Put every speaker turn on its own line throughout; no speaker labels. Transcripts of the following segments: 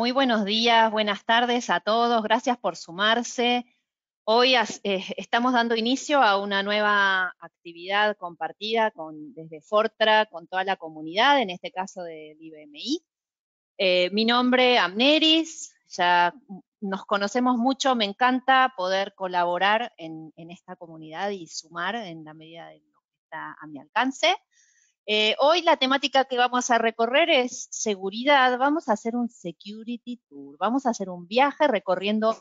muy buenos días, buenas tardes a todos, gracias por sumarse. Hoy eh, estamos dando inicio a una nueva actividad compartida desde Fortra con toda la comunidad, en este caso del IBMI. Eh, mi nombre es Amneris, ya nos conocemos mucho, me encanta poder colaborar en esta comunidad y sumar en la medida de lo que está a mi alcance. Eh, hoy la temática que vamos a recorrer es seguridad, vamos a hacer un security tour, vamos a hacer un viaje recorriendo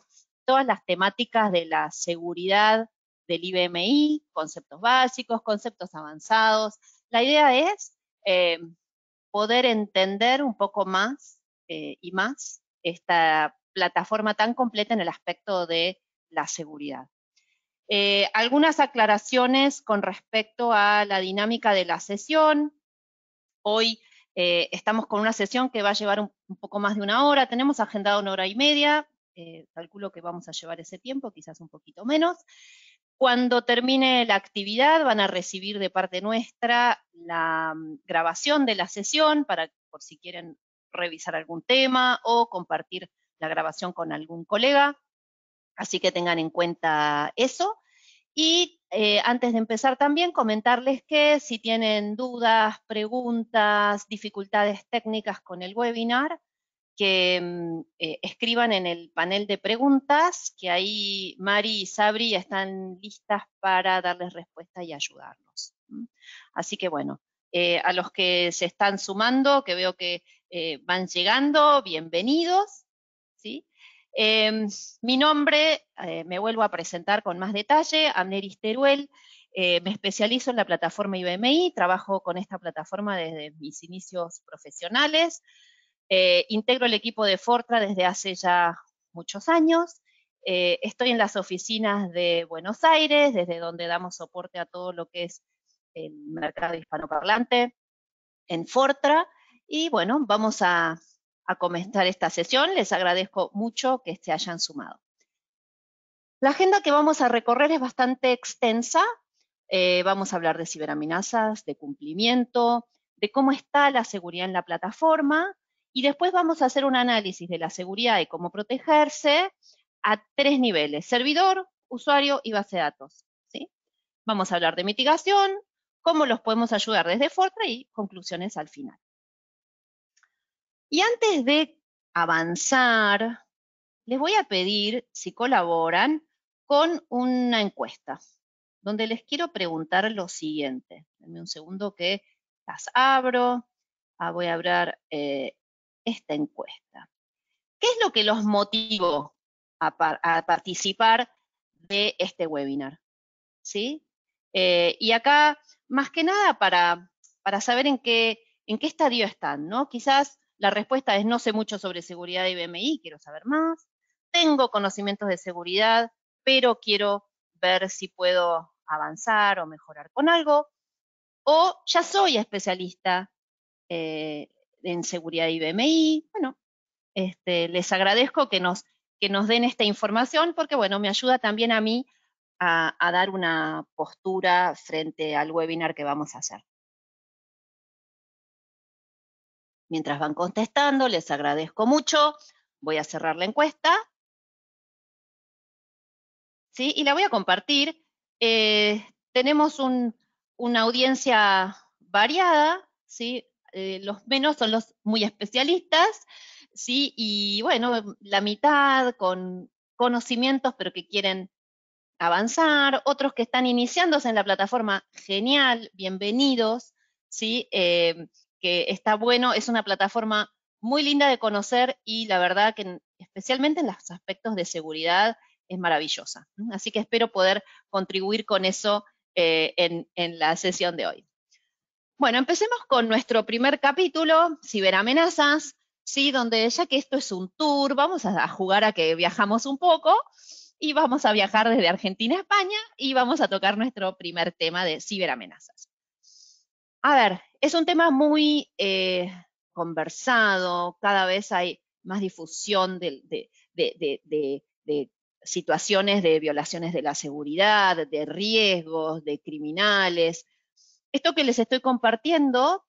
todas las temáticas de la seguridad del IBMI, conceptos básicos, conceptos avanzados. La idea es eh, poder entender un poco más eh, y más esta plataforma tan completa en el aspecto de la seguridad. Eh, algunas aclaraciones con respecto a la dinámica de la sesión. Hoy eh, estamos con una sesión que va a llevar un, poco más de una hora. Tenemos agendado una hora y media. Eh, calculo que vamos a llevar ese tiempo, quizás un poquito menos. Cuando termine la actividad van a recibir de parte nuestra la mm, grabación de la sesión para por si quieren revisar algún tema o compartir la grabación con algún colega. Así que tengan en cuenta eso. Y eh, antes de empezar también comentarles que si tienen dudas, preguntas, dificultades técnicas con el webinar, que mm, eh, escriban en el panel de preguntas, que ahí Mari y Sabri están listas para darles respuesta y ayudarnos. Así que bueno, eh, a los que se están sumando, que veo que van llegando, bienvenidos. ¿sí? Em, mi nombre, eh, me vuelvo a presentar con más detalle, Amneris Teruel, eh, me especializo en la plataforma IBMI, trabajo con esta plataforma desde mis inicios profesionales, eh, integro el equipo de Fortra desde hace ya muchos años, estoy en las oficinas de Buenos Aires, desde donde damos soporte a todo lo que es el mercado hispanoparlante en Fortra, y bueno, vamos a a comenzar esta sesión. Les agradezco mucho que se hayan sumado. La agenda que vamos a recorrer es bastante extensa. Eh, vamos a hablar de ciberamenazas, de cumplimiento, de cómo está la seguridad en la plataforma y después vamos a hacer un análisis de la seguridad y cómo protegerse a tres niveles, servidor, usuario y base de datos. ¿sí? Vamos a hablar de mitigación, cómo los podemos ayudar desde Fortra y conclusiones al final. Y antes de avanzar, les voy a pedir, si colaboran, con una encuesta, donde les quiero preguntar lo siguiente. Denme un segundo que las abro. Ah, voy a abrir eh, esta encuesta. ¿Qué es lo que los motivó a, participar de este webinar? ¿Sí? Eh, y acá, más que nada, para, para saber en qué, en qué estadio están, ¿no? Quizás la respuesta es no sé mucho sobre seguridad de IBMI, quiero saber más. Tengo conocimientos de seguridad, pero quiero ver si puedo avanzar o mejorar con algo. O ya soy especialista eh, en seguridad IBMI. Bueno, este, les agradezco que nos, que nos den esta información porque, bueno, me ayuda también a mí a dar una postura frente al webinar que vamos a hacer. Mientras van contestando, les agradezco mucho. Voy a cerrar la encuesta. ¿Sí? Y la voy a compartir. Eh, tenemos una audiencia variada, ¿sí? Eh, los menos son los muy especialistas, ¿sí? Y bueno, la mitad con conocimientos, pero que quieren avanzar, otros que están iniciándose en la plataforma, genial, bienvenidos, ¿sí? Eh, que está bueno, es una plataforma muy linda de conocer y la verdad que especialmente en los aspectos de seguridad es maravillosa. Así que espero poder contribuir con eso eh, en, la sesión de hoy. Bueno, empecemos con nuestro primer capítulo, ciberamenazas, ¿sí? donde ya que esto es un tour, vamos a jugar a que viajamos un poco y vamos a viajar desde Argentina a España y vamos a tocar nuestro primer tema de ciberamenazas. A ver, es un tema muy eh, conversado, cada vez hay más difusión de, situaciones de violaciones de la seguridad, de riesgos, de criminales. Esto que les estoy compartiendo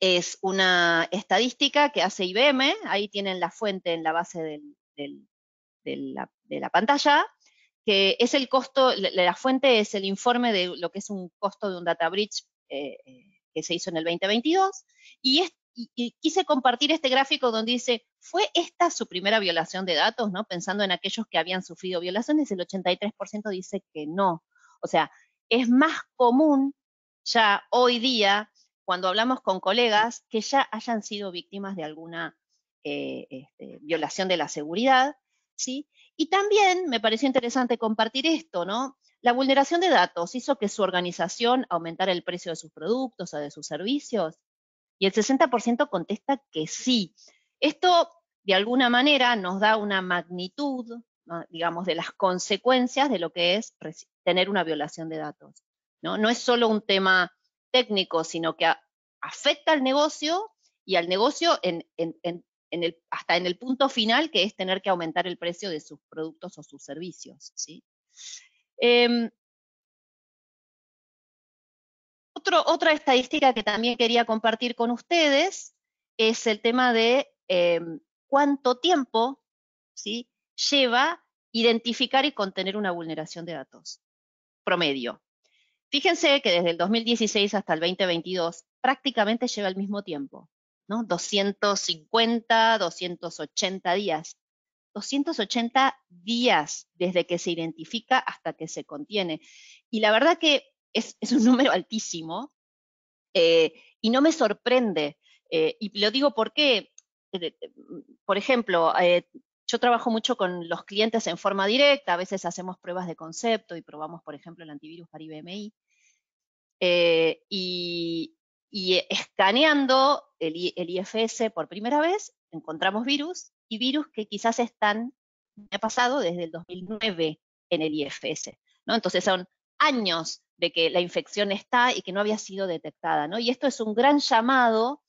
es una estadística que hace IBM, ahí tienen la fuente en la base de la pantalla, que es el costo, la, la fuente es el informe de lo que es un costo de un data breach eh, eh, que se hizo en el 2022. Y, quise compartir este gráfico donde dice, ¿fue esta su primera violación de datos? ¿no? Pensando en aquellos que habían sufrido violaciones, el 83% dice que no. O sea, es más común ya hoy día, cuando hablamos con colegas, que ya hayan sido víctimas de alguna eh, este, violación de la seguridad, ¿sí? Y también me pareció interesante compartir esto, ¿no? La vulneración de datos hizo que su organización aumentara el precio de sus productos o de sus servicios. Y el 60% contesta que sí. Esto, de alguna manera, nos da una magnitud, digamos, de las consecuencias de lo que es tener una violación de datos. No, es solo un tema técnico, sino que afecta al negocio y al negocio hasta en el punto final, que es tener que aumentar el precio de sus productos o sus servicios. ¿sí? Em, otra estadística que también quería compartir con ustedes es el tema de em, cuánto tiempo lleva identificar y contener una vulneración de datos promedio. Fíjense que desde el 2016 hasta el 2022 prácticamente lleva el mismo tiempo, ¿no? 250, 280 días. 280 días desde que se identifica hasta que se contiene. Y la verdad que es, un número altísimo eh, y no me sorprende. Eh, y lo digo porque, eh, por ejemplo, yo trabajo mucho con los clientes en forma directa, a veces hacemos pruebas de concepto y probamos, por ejemplo, el antivirus para IBMI. y, escaneando el IFS por primera vez, encontramos virus y virus que quizás están, me ha pasado desde el 2009 en el IFS, ¿no? Entonces son años de que la infección está y que no había sido detectada, Y esto es un gran llamado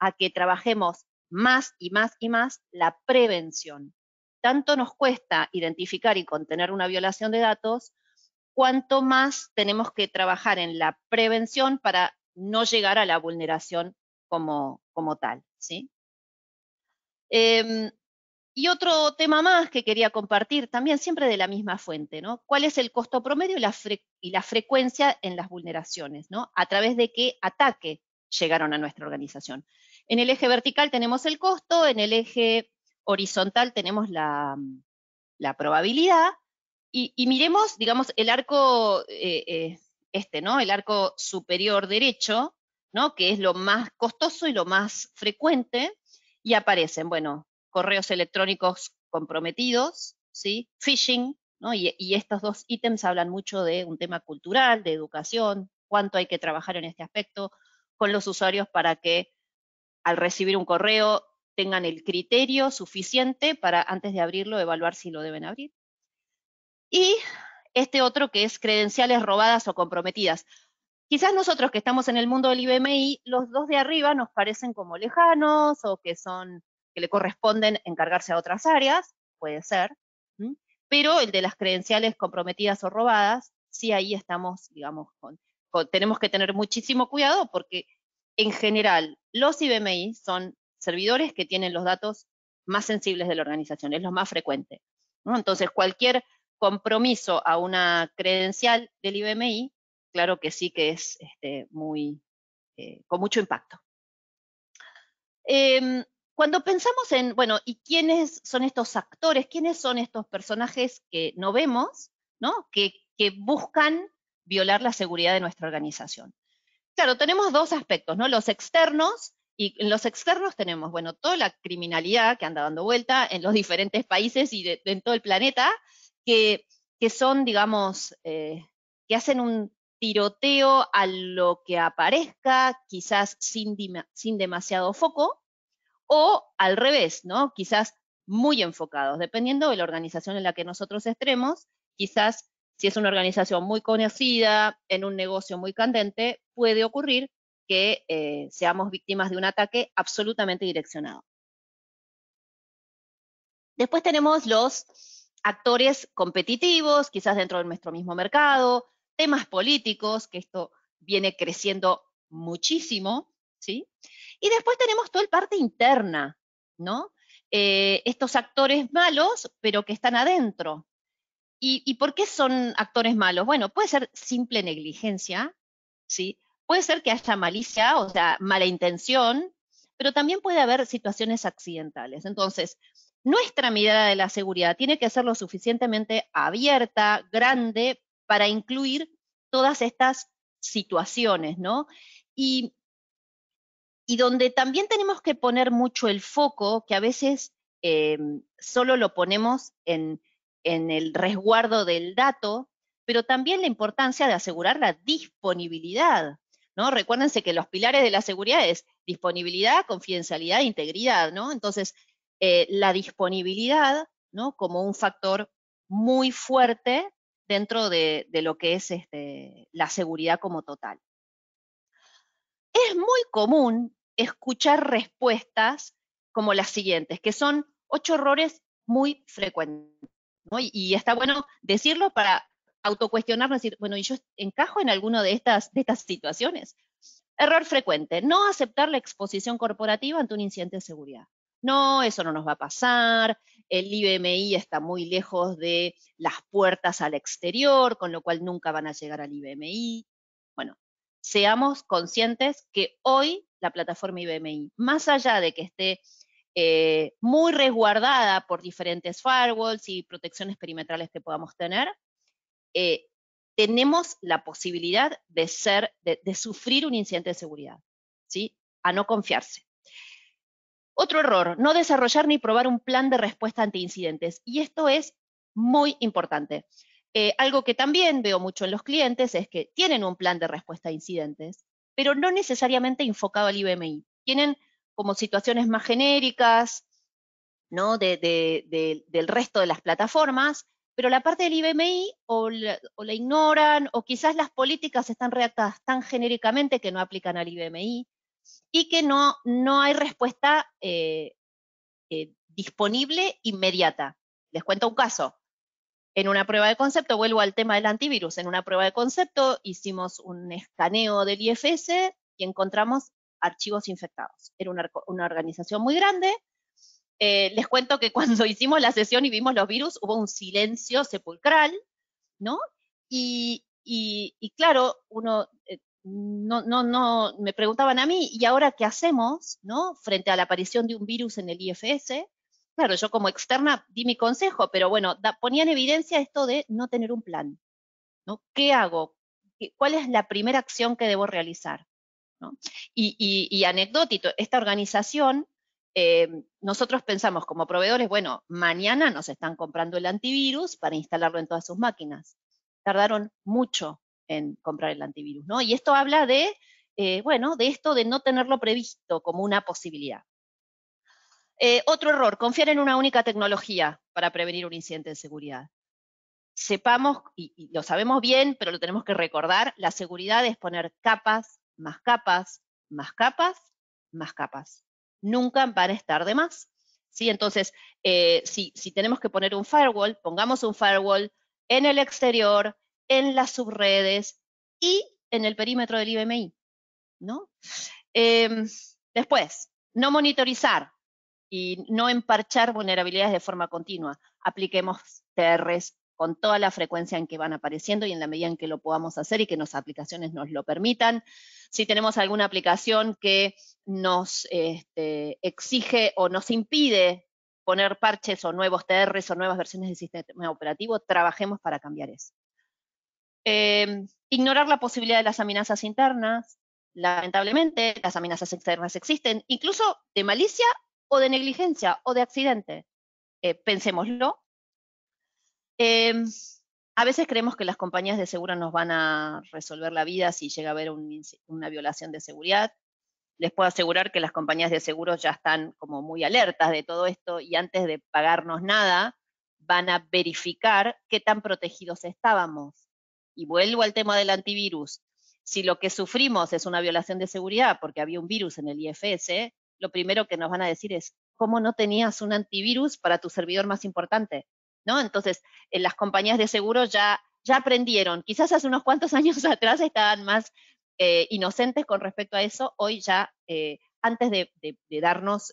a que trabajemos más y más y más la prevención. Tanto nos cuesta identificar y contener una violación de datos, cuanto más tenemos que trabajar en la prevención para no llegar a la vulneración como, como tal, ¿sí? Em, y otro tema más que quería compartir, también siempre de la misma fuente, ¿no? ¿Cuál es el costo promedio y la, frecuencia en las vulneraciones, ¿no? A través de qué ataque llegaron a nuestra organización. En el eje vertical tenemos el costo, en el eje horizontal tenemos la, mm, probabilidad, y, miremos, digamos, el arco, eh, eh, este, ¿no? El arco superior derecho, ¿no? Que es lo más costoso y lo más frecuente, y aparecen, bueno, correos electrónicos comprometidos, phishing, y, y estos dos ítems hablan mucho de un tema cultural, de educación, cuánto hay que trabajar en este aspecto con los usuarios para que al recibir un correo tengan el criterio suficiente para antes de abrirlo evaluar si lo deben abrir. Y este otro que es credenciales robadas o comprometidas. Quizás nosotros que estamos en el mundo del IBMI, los dos de arriba nos parecen como lejanos o que son que le corresponden encargarse a otras áreas, puede ser, pero el de las credenciales comprometidas o robadas, sí ahí estamos, digamos, tenemos que tener muchísimo cuidado porque en general los IBMI son servidores que tienen los datos más sensibles de la organización, es lo más frecuente. Entonces, cualquier compromiso a una credencial del IBMI, claro que sí que es este, muy, eh, con mucho impacto. Em, cuando pensamos en, bueno, ¿y quiénes son estos actores? ¿Quiénes son estos personajes que no vemos, ¿no? Que, buscan violar la seguridad de nuestra organización? Claro, tenemos dos aspectos, ¿no? Los externos, y en los externos tenemos, bueno, toda la criminalidad que anda dando vuelta en los diferentes países y en todo el planeta, que, son, digamos, eh, que hacen un tiroteo a lo que aparezca, quizás sin, sin demasiado foco, o al revés, ¿no? Quizás muy enfocados, dependiendo de la organización en la que nosotros estremos, quizás si es una organización muy conocida, en un negocio muy candente, puede ocurrir que eh, seamos víctimas de un ataque absolutamente direccionado. Después tenemos los actores competitivos, quizás dentro de nuestro mismo mercado, temas políticos, que esto viene creciendo muchísimo, ¿sí? Y después tenemos toda el parte interna, ¿no? Eh, estos actores malos, pero que están adentro. ¿Y, ¿Y, por qué son actores malos? Bueno, puede ser simple negligencia, ¿sí? Puede ser que haya malicia, o sea, mala intención, pero también puede haber situaciones accidentales. Entonces, nuestra mirada de la seguridad tiene que ser lo suficientemente abierta, grande, para incluir todas estas situaciones, ¿no? Y y donde también tenemos que poner mucho el foco, que a veces em, solo lo ponemos en, el resguardo del dato, pero también la importancia de asegurar la disponibilidad. ¿no? Recuérdense que los pilares de la seguridad es disponibilidad, confidencialidad e integridad, Entonces, eh, la disponibilidad, ¿no? Como un factor muy fuerte dentro de, lo que es este, la seguridad como total. Es muy común escuchar respuestas como las siguientes, que son ocho errores muy frecuentes. Y, está bueno decirlo para autocuestionarnos, decir, bueno, ¿y yo encajo en alguna de estas, de estas situaciones? Error frecuente, no aceptar la exposición corporativa ante un incidente de seguridad. No, eso no nos va a pasar, el IBMI está muy lejos de las puertas al exterior, con lo cual nunca van a llegar al IBMI. Bueno, seamos conscientes que hoy la plataforma IBMI. Más allá de que esté eh, muy resguardada por diferentes firewalls y protecciones perimetrales que podamos tener, eh, tenemos la posibilidad de, ser, sufrir un incidente de seguridad, ¿sí? a no confiarse. Otro error, no desarrollar ni probar un plan de respuesta ante incidentes. Y esto es muy importante. Eh, algo que también veo mucho en los clientes es que tienen un plan de respuesta a incidentes, pero no necesariamente enfocado al IBMI. Tienen como situaciones más genéricas, ¿no? del resto de las plataformas, pero la parte del IBMI o la, ignoran o quizás las políticas están redactadas tan genéricamente que no aplican al IBMI y que no, no hay respuesta eh, eh, disponible inmediata. Les cuento un caso. En una prueba de concepto, vuelvo al tema del antivirus, en una prueba de concepto hicimos un escaneo del IFS y encontramos archivos infectados. Era una, organización muy grande. Eh, les cuento que cuando hicimos la sesión y vimos los virus, hubo un silencio sepulcral, ¿no? Y, claro, uno, eh, no, no, no, me preguntaban a mí, ¿y ahora qué hacemos, ¿no? Frente a la aparición de un virus en el IFS, Claro, yo como externa di mi consejo, pero bueno, ponía en evidencia esto de no tener un plan. ¿Qué hago? ¿Cuál es la primera acción que debo realizar? Y, anecdótico, esta organización, eh, nosotros pensamos como proveedores, bueno, mañana nos están comprando el antivirus para instalarlo en todas sus máquinas. Tardaron mucho en comprar el antivirus, ¿no? Y esto habla de, eh, bueno, de esto de no tenerlo previsto como una posibilidad. Eh, otro error, confiar en una única tecnología para prevenir un incidente de seguridad. Sepamos, y, lo sabemos bien, pero lo tenemos que recordar, la seguridad es poner capas, más capas, más capas, más capas. Nunca van a estar de más. ¿Sí? Entonces, eh, si, tenemos que poner un firewall, pongamos un firewall en el exterior, en las subredes y en el perímetro del IBMI. ¿no? Em, después, no monitorizar y no emparchar vulnerabilidades de forma continua. Apliquemos TRs con toda la frecuencia en que van apareciendo y en la medida en que lo podamos hacer y que nuestras aplicaciones nos lo permitan. Si tenemos alguna aplicación que nos este, exige o nos impide poner parches o nuevos TRs o nuevas versiones del sistema operativo, trabajemos para cambiar eso. Em, ignorar la posibilidad de las amenazas internas, lamentablemente, las amenazas externas existen, incluso de malicia o de negligencia o de accidente. Eh, pensémoslo. Em, a veces creemos que las compañías de seguros nos van a resolver la vida si llega a haber una violación de seguridad. Les puedo asegurar que las compañías de seguros ya están como muy alertas de todo esto y antes de pagarnos nada van a verificar qué tan protegidos estábamos. Y vuelvo al tema del antivirus. Si lo que sufrimos es una violación de seguridad porque había un virus en el IFS, lo primero que nos van a decir es, ¿cómo no tenías un antivirus para tu servidor más importante? ¿No? Entonces, en las compañías de seguro ya, aprendieron. Quizás hace unos cuantos años atrás estaban más eh, inocentes con respecto a eso. Hoy ya, eh, antes de, darnos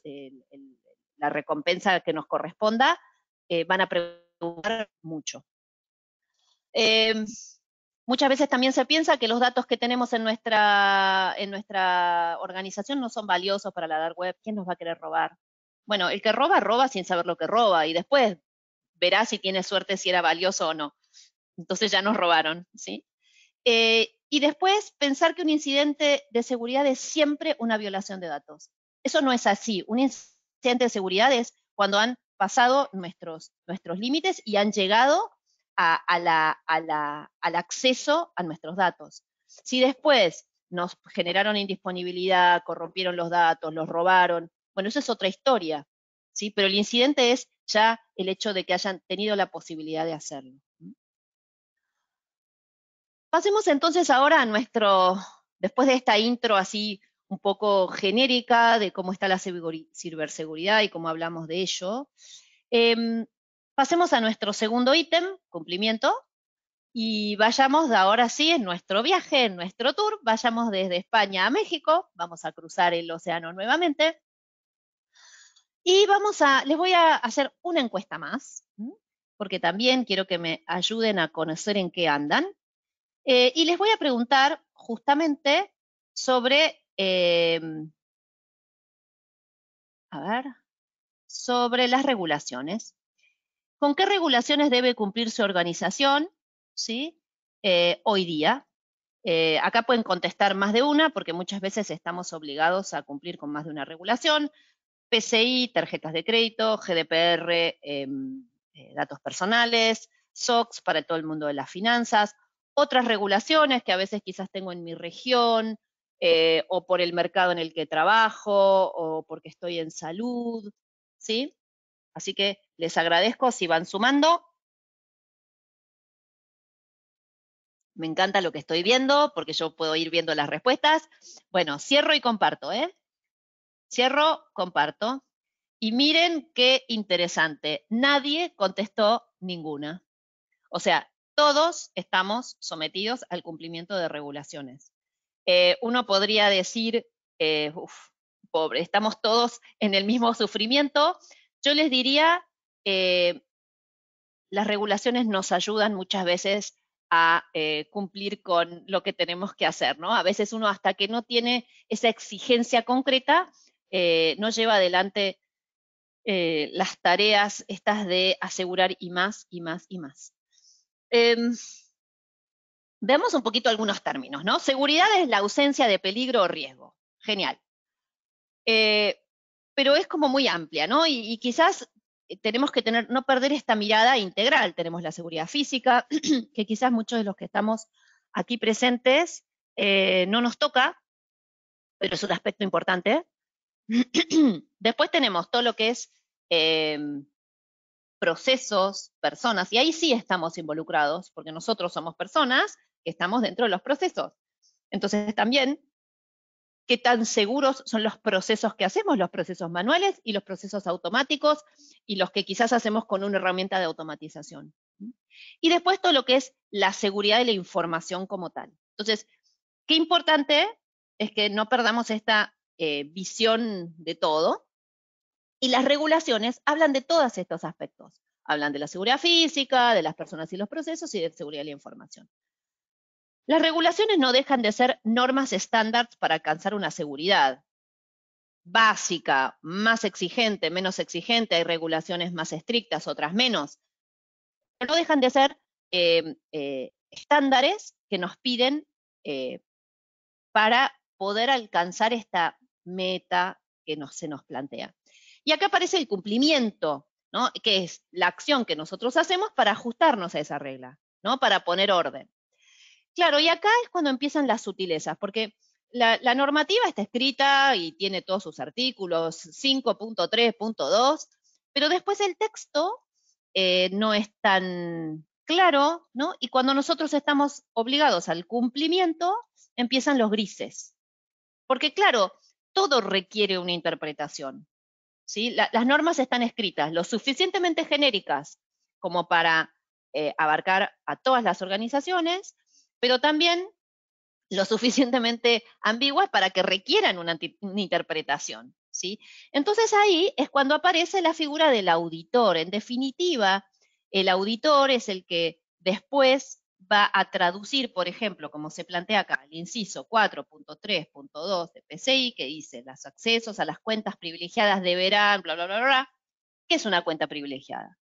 la recompensa que nos corresponda, eh, van a preguntar mucho. Em, Muchas veces también se piensa que los datos que tenemos en nuestra, en nuestra organización no son valiosos para la dark web. ¿Quién nos va a querer robar? Bueno, el que roba, roba sin saber lo que roba y después verá si tiene suerte si era valioso o no. Entonces ya nos robaron, ¿sí? Eh, y después pensar que un incidente de seguridad es siempre una violación de datos. Eso no es así. Un incidente de seguridad es cuando han pasado nuestros, nuestros límites y han llegado a, la, al acceso a nuestros datos. Si después nos generaron indisponibilidad, corrompieron los datos, los robaron, bueno, eso es otra historia, ¿sí? Pero el incidente es ya el hecho de que hayan tenido la posibilidad de hacerlo. Pasemos entonces ahora a nuestro, después de esta intro así un poco genérica de cómo está la ciberseguridad y cómo hablamos de ello, em, Pasemos a nuestro segundo ítem, cumplimiento, y vayamos ahora sí en nuestro viaje, en nuestro tour, vayamos desde España a México, vamos a cruzar el océano nuevamente, y vamos a, les voy a hacer una encuesta más, porque también quiero que me ayuden a conocer en qué andan, eh, y les voy a preguntar justamente sobre, em, a ver, sobre las regulaciones con qué regulaciones debe cumplir su organización ¿sí? Eh, hoy día. Eh, acá pueden contestar más de una, porque muchas veces estamos obligados a cumplir con más de una regulación. PCI, tarjetas de crédito, GDPR, em, eh, datos personales, SOX para todo el mundo de las finanzas, otras regulaciones que a veces quizás tengo en mi región, o por el mercado en el que trabajo, o porque estoy en salud, ¿sí? Así que les agradezco si van sumando. Me encanta lo que estoy viendo porque yo puedo ir viendo las respuestas. Bueno, cierro y comparto, ¿eh? Cierro, comparto. Y miren qué interesante. Nadie contestó ninguna. O sea, todos estamos sometidos al cumplimiento de regulaciones. Eh, uno podría decir, eh, pobre, estamos todos en el mismo sufrimiento, yo les diría, eh, las regulaciones nos ayudan muchas veces a eh, cumplir con lo que tenemos que hacer, ¿no? A veces uno hasta que no tiene esa exigencia concreta, eh, no lleva adelante las tareas estas de asegurar y más, y más, y más. Em, veamos un poquito algunos términos, ¿no? Seguridad es la ausencia de peligro o riesgo. Genial pero es como muy amplia, ¿no? Y, quizás eh, tenemos que tener, no perder esta mirada integral. Tenemos la seguridad física, que quizás muchos de los que estamos aquí presentes eh, no nos toca, pero es un aspecto importante. Después tenemos todo lo que es eh, procesos, personas, y ahí sí estamos involucrados, porque nosotros somos personas que estamos dentro de los procesos. Entonces también qué tan seguros son los procesos que hacemos, los procesos manuales y los procesos automáticos y los que quizás hacemos con una herramienta de automatización. Y después todo lo que es la seguridad de la información como tal. Entonces, qué importante es que no perdamos esta eh, visión de todo. Y las regulaciones hablan de todos estos aspectos. Hablan de la seguridad física, de las personas y los procesos y de seguridad de la información. Las regulaciones no dejan de ser normas estándar para alcanzar una seguridad. Básica, más exigente, menos exigente, hay regulaciones más estrictas, otras menos. Pero no dejan de ser em, eh, estándares que nos piden eh, para poder alcanzar esta meta que se nos plantea. Y acá aparece el cumplimiento, que es la acción que nosotros hacemos para ajustarnos a esa regla, ¿no? para poner orden. Claro, y acá es cuando empiezan las sutilezas, porque la, normativa está escrita y tiene todos sus artículos 5.3.2, pero después el texto eh, no es tan claro, ¿no? Y cuando nosotros estamos obligados al cumplimiento, empiezan los grises. Porque claro, todo requiere una interpretación. ¿sí? las normas están escritas lo suficientemente genéricas como para eh, abarcar a todas las organizaciones, pero también lo suficientemente ambiguas para que requieran una, interpretación. ¿sí? Entonces ahí es cuando aparece la figura del auditor. En definitiva, el auditor es el que después va a traducir, por ejemplo, como se plantea acá, el inciso 4.3.2 de PCI, que dice, los accesos a las cuentas privilegiadas deberán, bla, bla, bla, bla, ¿qué es una cuenta privilegiada?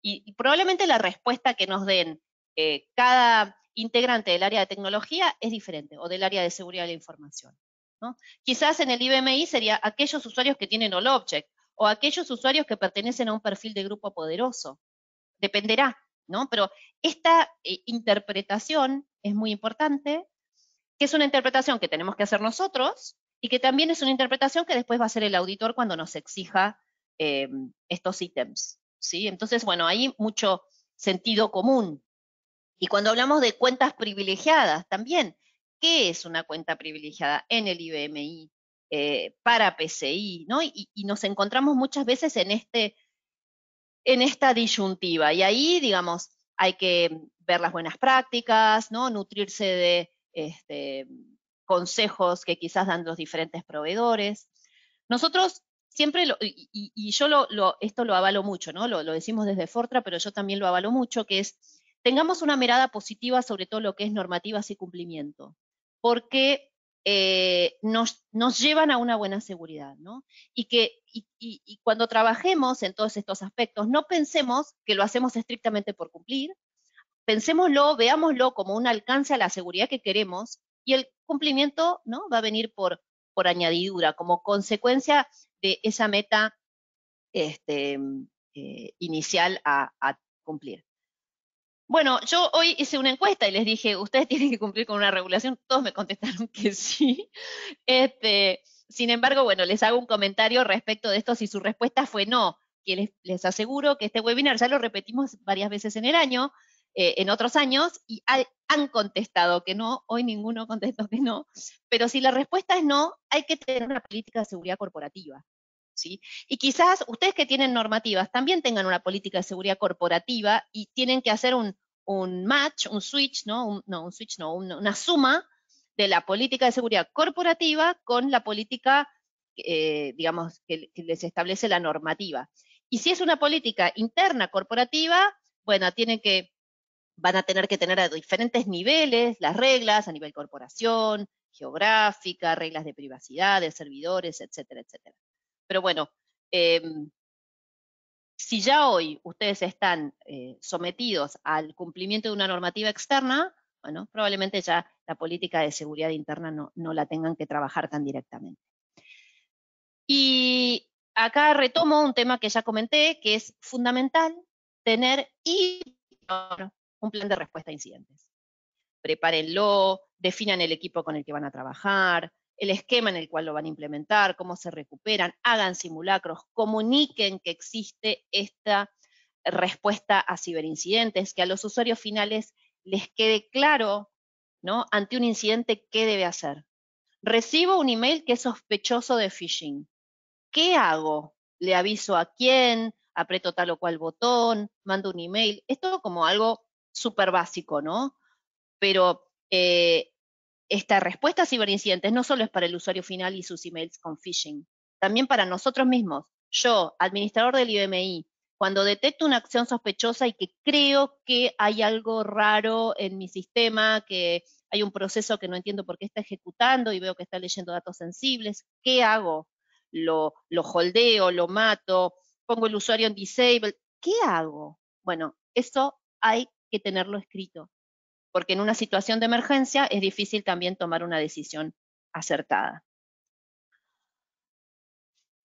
Y, probablemente la respuesta que nos den eh, cada integrante del área de tecnología es diferente, o del área de seguridad de la información. ¿no? Quizás en el IBMI sería aquellos usuarios que tienen all object, o aquellos usuarios que pertenecen a un perfil de grupo poderoso. Dependerá, ¿no? Pero esta eh, interpretación es muy importante, que es una interpretación que tenemos que hacer nosotros, y que también es una interpretación que después va a hacer el auditor cuando nos exija eh, estos ítems. ¿sí? Entonces, bueno, hay mucho sentido común y cuando hablamos de cuentas privilegiadas también, ¿qué es una cuenta privilegiada en el IBMI eh, para PCI? ¿no? Y, nos encontramos muchas veces en, este, en esta disyuntiva. Y ahí, digamos, hay que ver las buenas prácticas, ¿no? nutrirse de este, consejos que quizás dan los diferentes proveedores. Nosotros siempre, y, yo esto lo avalo mucho, ¿no? lo, decimos desde Fortra, pero yo también lo avalo mucho, que es tengamos una mirada positiva sobre todo lo que es normativas y cumplimiento, porque eh, nos, llevan a una buena seguridad, Y que cuando trabajemos en todos estos aspectos, no pensemos que lo hacemos estrictamente por cumplir, pensémoslo, veámoslo como un alcance a la seguridad que queremos y el cumplimiento ¿no? va a venir por, por añadidura, como consecuencia de esa meta este, eh, inicial a cumplir. Bueno, yo hoy hice una encuesta y les dije, ustedes tienen que cumplir con una regulación. Todos me contestaron que sí. Este, sin embargo, bueno, les hago un comentario respecto de esto si su respuesta fue no, que les, aseguro que este webinar ya lo repetimos varias veces en el año, eh, en otros años, y han contestado que no, hoy ninguno contestó que no, pero si la respuesta es no, hay que tener una política de seguridad corporativa. ¿Sí? Y quizás ustedes que tienen normativas también tengan una política de seguridad corporativa y tienen que hacer un, un match, un switch, ¿no? no, un switch, no, una suma de la política de seguridad corporativa con la política, eh, digamos, que, les establece la normativa. Y si es una política interna corporativa, bueno, tienen que, van a tener que tener a diferentes niveles las reglas, a nivel corporación, geográfica, reglas de privacidad, de servidores, etcétera, etcétera. Pero bueno, em, si ya hoy ustedes están eh, sometidos al cumplimiento de una normativa externa, bueno, probablemente ya la política de seguridad interna no, la tengan que trabajar tan directamente. Y acá retomo un tema que ya comenté, que es fundamental tener un plan de respuesta a incidentes. Prepárenlo, definan el equipo con el que van a trabajar, el esquema en el cual lo van a implementar, cómo se recuperan, hagan simulacros, comuniquen que existe esta respuesta a ciberincidentes, que a los usuarios finales les quede claro, ¿no? Ante un incidente, ¿qué debe hacer? Recibo un email que es sospechoso de phishing. ¿Qué hago? ¿Le aviso a quién? ¿Apreto tal o cual botón? ¿Mando un email? Esto como algo súper básico, ¿no? Pero eh, esta respuesta a ciberincidentes no solo es para el usuario final y sus emails con phishing, también para nosotros mismos. Yo, administrador del IBMI, cuando detecto una acción sospechosa y que creo que hay algo raro en mi sistema, que hay un proceso que no entiendo por qué está ejecutando y veo que está leyendo datos sensibles, ¿qué hago? Lo, lo holdeo, lo mato, pongo el usuario en disable, ¿qué hago? Bueno, eso hay que tenerlo escrito porque en una situación de emergencia es difícil también tomar una decisión acertada.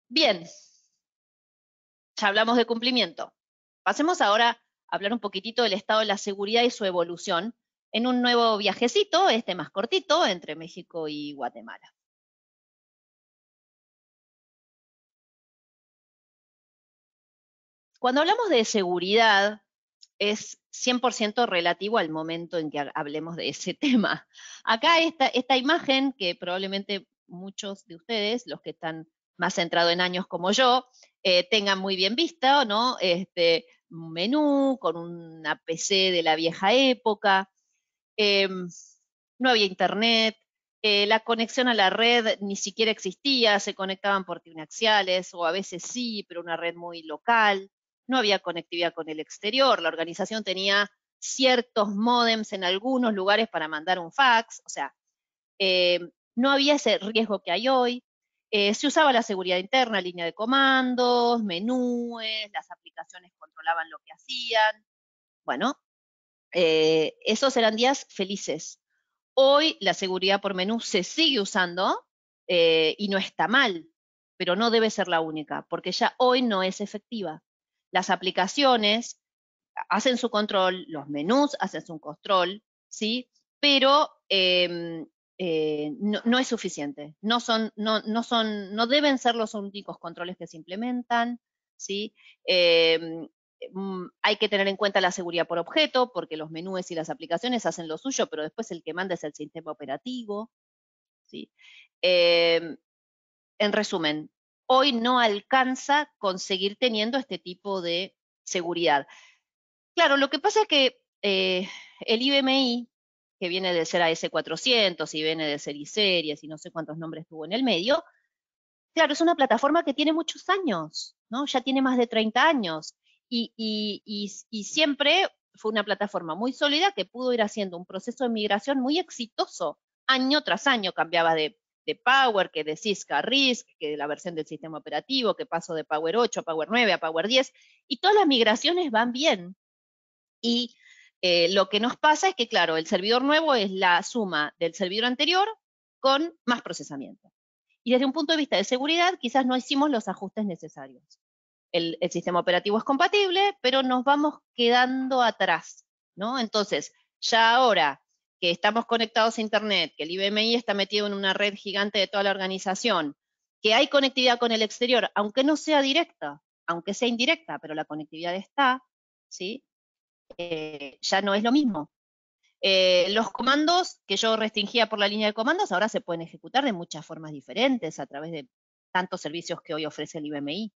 Bien, ya hablamos de cumplimiento. Pasemos ahora a hablar un poquitito del estado de la seguridad y su evolución en un nuevo viajecito, este más cortito, entre México y Guatemala. Cuando hablamos de seguridad, es 100% relativo al momento en que hablemos de ese tema. Acá esta, esta imagen, que probablemente muchos de ustedes, los que están más centrados en años como yo, eh, tengan muy bien vista, ¿no? Este, un menú con una PC de la vieja época, em, no había internet, eh, la conexión a la red ni siquiera existía, se conectaban por tinaxiales, o a veces sí, pero una red muy local no había conectividad con el exterior, la organización tenía ciertos modems en algunos lugares para mandar un fax, o sea, eh, no había ese riesgo que hay hoy. Eh, se usaba la seguridad interna, línea de comandos, menúes, las aplicaciones controlaban lo que hacían. Bueno, eh, esos eran días felices. Hoy la seguridad por menú se sigue usando y no está mal, pero no debe ser la única, porque ya hoy no es efectiva las aplicaciones hacen su control, los menús hacen su control, ¿sí? Pero em, eh, no, es suficiente. No, son, no, son, no deben ser los únicos controles que se implementan, ¿sí? Em, mm, hay que tener en cuenta la seguridad por objeto, porque los menús y las aplicaciones hacen lo suyo, pero después el que manda es el sistema operativo. ¿sí? Em, en resumen, hoy no alcanza conseguir teniendo este tipo de seguridad. Claro, lo que pasa es que eh, el IBMI, que viene de ser AS400 y viene de ser series y no sé cuántos nombres tuvo en el medio, claro, es una plataforma que tiene muchos años, ¿no? Ya tiene más de 30 años y, y siempre fue una plataforma muy sólida que pudo ir haciendo un proceso de migración muy exitoso. Año tras año cambiaba de este power, que de Cisca Risk que de la versión del sistema operativo, que paso de Power 8 a Power 9 a Power 10, y todas las migraciones van bien. Y eh, lo que nos pasa es que, claro, el servidor nuevo es la suma del servidor anterior con más procesamiento. Y desde un punto de vista de seguridad, quizás no hicimos los ajustes necesarios. El, el sistema operativo es compatible, pero nos vamos quedando atrás, ¿no? Entonces, ya ahora que estamos conectados a Internet, que el IBMI está metido en una red gigante de toda la organización, que hay conectividad con el exterior, aunque no sea directa, aunque sea indirecta, pero la conectividad está, ¿sí? Eh, ya no es lo mismo. Eh, los comandos que yo restringía por la línea de comandos ahora se pueden ejecutar de muchas formas diferentes a través de tantos servicios que hoy ofrece el IBMI.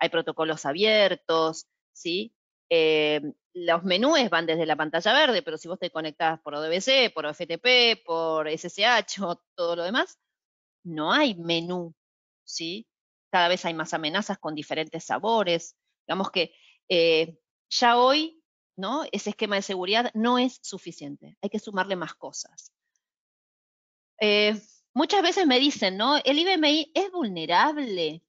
Hay protocolos abiertos, ¿sí? Eh, los menús van desde la pantalla verde, pero si vos te conectás por ODBC, por FTP, por SSH o todo lo demás, no hay menú, ¿sí? Cada vez hay más amenazas con diferentes sabores. Digamos que eh, ya hoy, ¿no? Ese esquema de seguridad no es suficiente. Hay que sumarle más cosas. Eh, muchas veces me dicen, ¿no? El IBMI es vulnerable,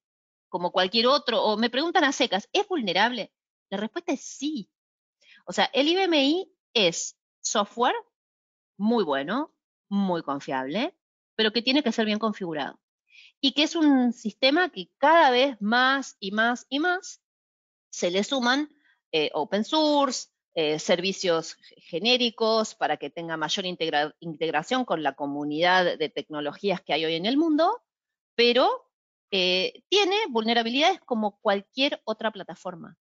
como cualquier otro, o me preguntan a secas, ¿es vulnerable? La respuesta es sí. O sea, el IBMI es software muy bueno, muy confiable, pero que tiene que ser bien configurado. Y que es un sistema que cada vez más y más y más se le suman eh, open source, eh, servicios genéricos para que tenga mayor integración con la comunidad de tecnologías que hay hoy en el mundo, pero eh, tiene vulnerabilidades como cualquier otra plataforma.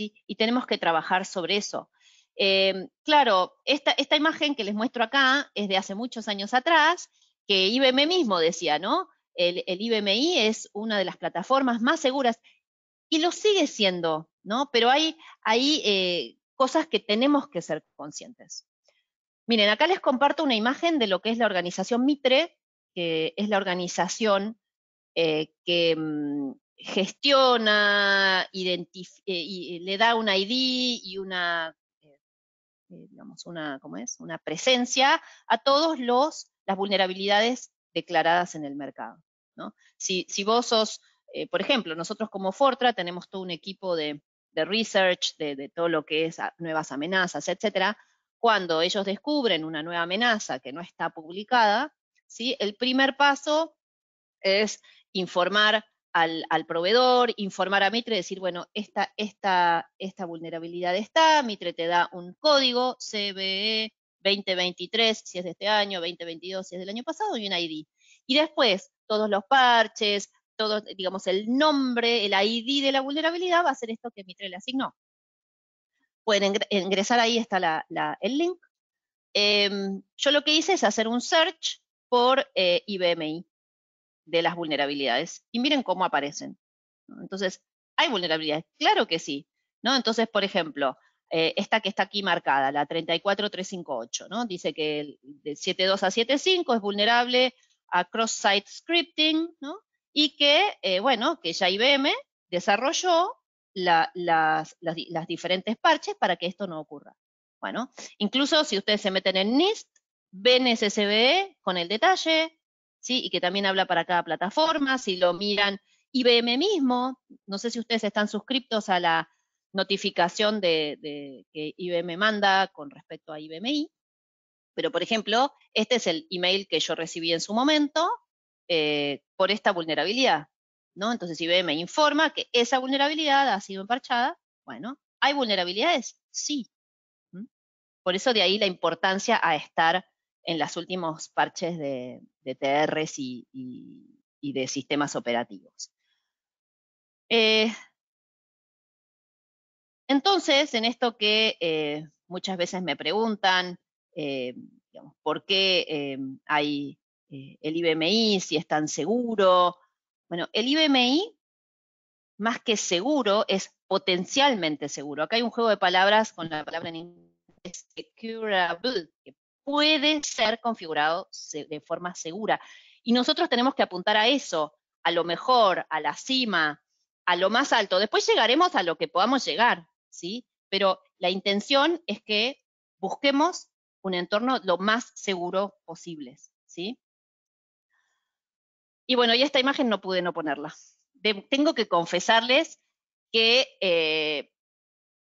Y tenemos que trabajar sobre eso. Eh, claro, esta, esta imagen que les muestro acá es de hace muchos años atrás, que IBM mismo decía, ¿no? El, el, IBMI es una de las plataformas más seguras y lo sigue siendo, ¿no? Pero hay, eh, cosas que tenemos que ser conscientes. Miren, acá les comparto una imagen de lo que es la organización MITRE, que es la organización eh, que, mm, gestiona, eh, eh, le da un ID y una, eh, una, ¿cómo es? una presencia a todas las vulnerabilidades declaradas en el mercado. Si, vos sos, por ejemplo, nosotros como Fortra tenemos todo un equipo de, research, de, todo lo que es nuevas amenazas, etc. Cuando ellos descubren una nueva amenaza que no está publicada, ¿sí? el primer paso es informar al, proveedor, informar a Mitre, decir, bueno, esta, esta vulnerabilidad está, Mitre te da un código CBE 2023, si es de este año, 2022, si es del año pasado, y un ID. Y después, todos los parches, todos, digamos, el nombre, el ID de la vulnerabilidad va a ser esto que Mitre le asignó. Pueden ingresar, ahí está la, el link. Em, yo lo que hice es hacer un search por eh, IBM IBMI de las vulnerabilidades y miren cómo aparecen. Entonces, ¿hay vulnerabilidades? Claro que sí. ¿no? Entonces, por ejemplo, eh, esta que está aquí marcada, la 34358, ¿no? dice que de 7.2 a 7.5 es vulnerable a cross-site scripting y que, eh, bueno, que ya IBM desarrolló las, las, diferentes parches para que esto no ocurra. Bueno, incluso si ustedes se meten en NIST, ven SSBE e con el detalle, y que también habla para cada plataforma, si lo miran IBM mismo, no sé si ustedes están suscriptos a la notificación de, que IBM manda con respecto a IBMI, pero por ejemplo, este es el email que yo recibí en su momento eh, por esta vulnerabilidad, ¿no? Entonces IBM informa que esa vulnerabilidad ha sido emparchada, bueno, ¿hay vulnerabilidades? Sí. ¿Mm? Por eso de ahí la importancia a estar en los últimos parches de, TRs y, de sistemas operativos. Eh, entonces, en esto que eh, muchas veces me preguntan, eh, ¿por qué hay el IBMI, si es tan seguro? Bueno, el IBMI, más que seguro, es potencialmente seguro. Acá hay un juego de palabras con la palabra en inglés, puede ser configurado de forma segura. Y nosotros tenemos que apuntar a eso, a lo mejor, a la cima, a lo más alto. Después llegaremos a lo que podamos llegar, ¿sí? Pero la intención es que busquemos un entorno lo más seguro posible, ¿sí? Y bueno, y esta imagen no pude no ponerla. tengo que confesarles que eh,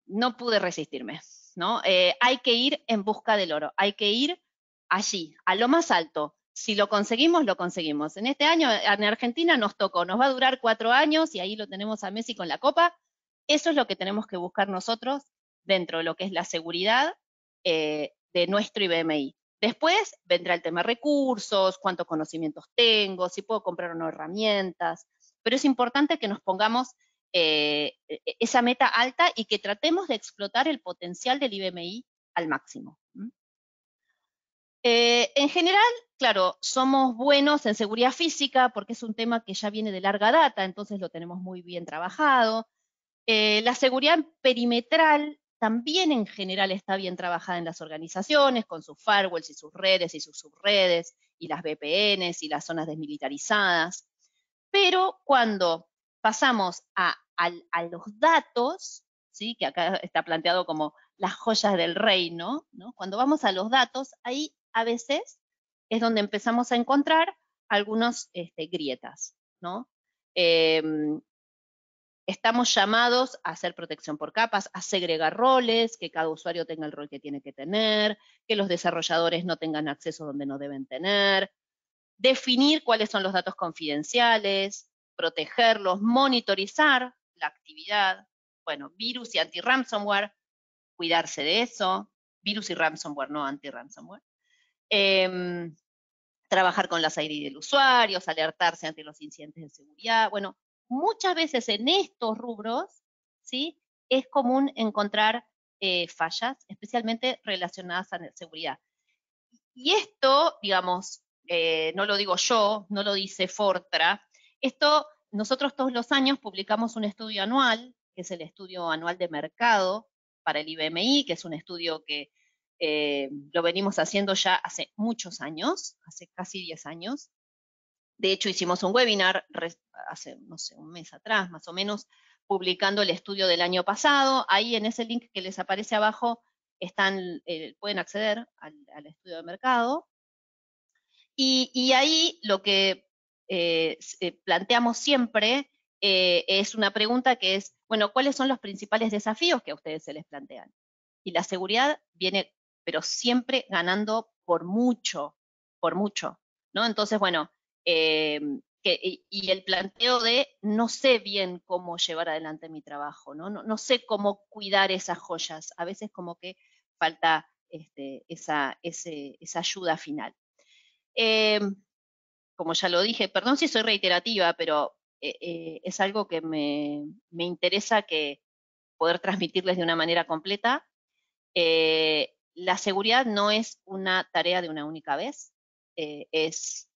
no pude resistirme. ¿no? Eh, hay que ir en busca del oro, hay que ir allí, a lo más alto. Si lo conseguimos, lo conseguimos. En este año eh, en Argentina nos tocó, nos va a durar cuatro años y ahí lo tenemos a Messi con la copa. Eso es lo que tenemos que buscar nosotros dentro de lo que es la seguridad eh, de nuestro IBMI. Después vendrá el tema recursos, cuántos conocimientos tengo, si puedo comprar o no herramientas, pero es importante que nos pongamos eh, e, e, esa meta alta y que tratemos de explotar el potencial del IBMI al máximo. Eh, en general, claro, somos buenos en seguridad física porque es un tema que ya viene de larga data, entonces lo tenemos muy bien trabajado. Eh, la seguridad perimetral también en general está bien trabajada en las organizaciones, con sus firewalls y sus redes y sus subredes, y las VPNs y las zonas desmilitarizadas. Pero cuando pasamos a, los datos, ¿sí? que acá está planteado como las joyas del reino, cuando vamos a los datos, ahí a veces es donde empezamos a encontrar algunas este, grietas. Em, estamos llamados a hacer protección por capas, a segregar roles, que cada usuario tenga el rol que tiene que tener, que los desarrolladores no tengan acceso donde no deben tener, definir cuáles son los datos confidenciales, protegerlos, monitorizar la actividad, bueno, virus y anti-ransomware, cuidarse de eso, virus y ransomware, no anti-ransomware. Em, trabajar con las ID del usuario, alertarse ante los incidentes de seguridad. Bueno, muchas veces en estos rubros, ¿sí? Es común encontrar eh, fallas, especialmente relacionadas a la seguridad. Y esto, digamos, eh, no lo digo yo, no lo dice Fortra, esto, nosotros todos los años publicamos un estudio anual, que es el estudio anual de mercado para el IBMI, que es un estudio que eh, lo venimos haciendo ya hace muchos años, hace casi 10 años. De hecho, hicimos un webinar hace, no sé, un mes atrás, más o menos, publicando el estudio del año pasado. Ahí en ese link que les aparece abajo están, eh, pueden acceder al, estudio de mercado. y ahí lo que eh, eh, planteamos siempre eh, es una pregunta que es, bueno, ¿cuáles son los principales desafíos que a ustedes se les plantean? Y la seguridad viene, pero siempre ganando por mucho, por mucho, ¿no? Entonces, bueno, y el planteo de no sé bien cómo llevar adelante mi trabajo, ¿no? No, sé cómo cuidar esas joyas, a veces como que falta este, esa, esa ayuda final como ya lo dije, perdón si soy reiterativa, pero eh, eh, es algo que me, interesa que poder transmitirles de una manera completa. Eh, la seguridad no es una tarea de una única vez, es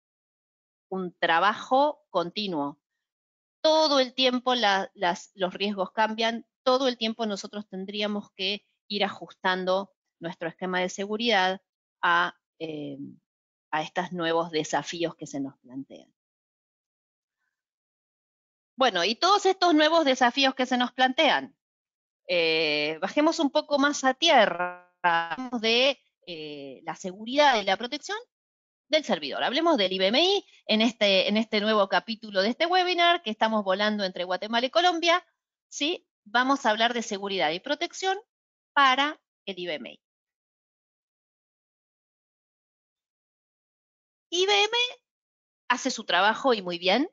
un trabajo continuo. Todo el tiempo los riesgos cambian, todo el tiempo nosotros tendríamos que ir ajustando nuestro esquema de seguridad a a estos nuevos desafíos que se nos plantean. Bueno, y todos estos nuevos desafíos que se nos plantean, eh, bajemos un poco más a tierra, de eh, la seguridad y la protección del servidor. Hablemos del IBMI en este, en este nuevo capítulo de este webinar que estamos volando entre Guatemala y Colombia, ¿sí? Vamos a hablar de seguridad y protección para el IBMI. IBM hace su trabajo y muy bien,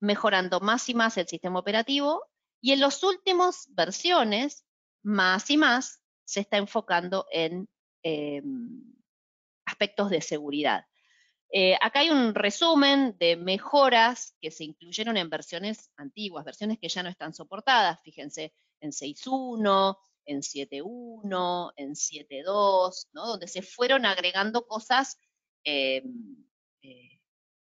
mejorando más y más el sistema operativo y en las últimas versiones, más y más, se está enfocando en em, aspectos de seguridad. Eh, acá hay un resumen de mejoras que se incluyeron en versiones antiguas, versiones que ya no están soportadas. Fíjense en 6.1, en 7.1, en 7.2, donde se fueron agregando cosas em, eh,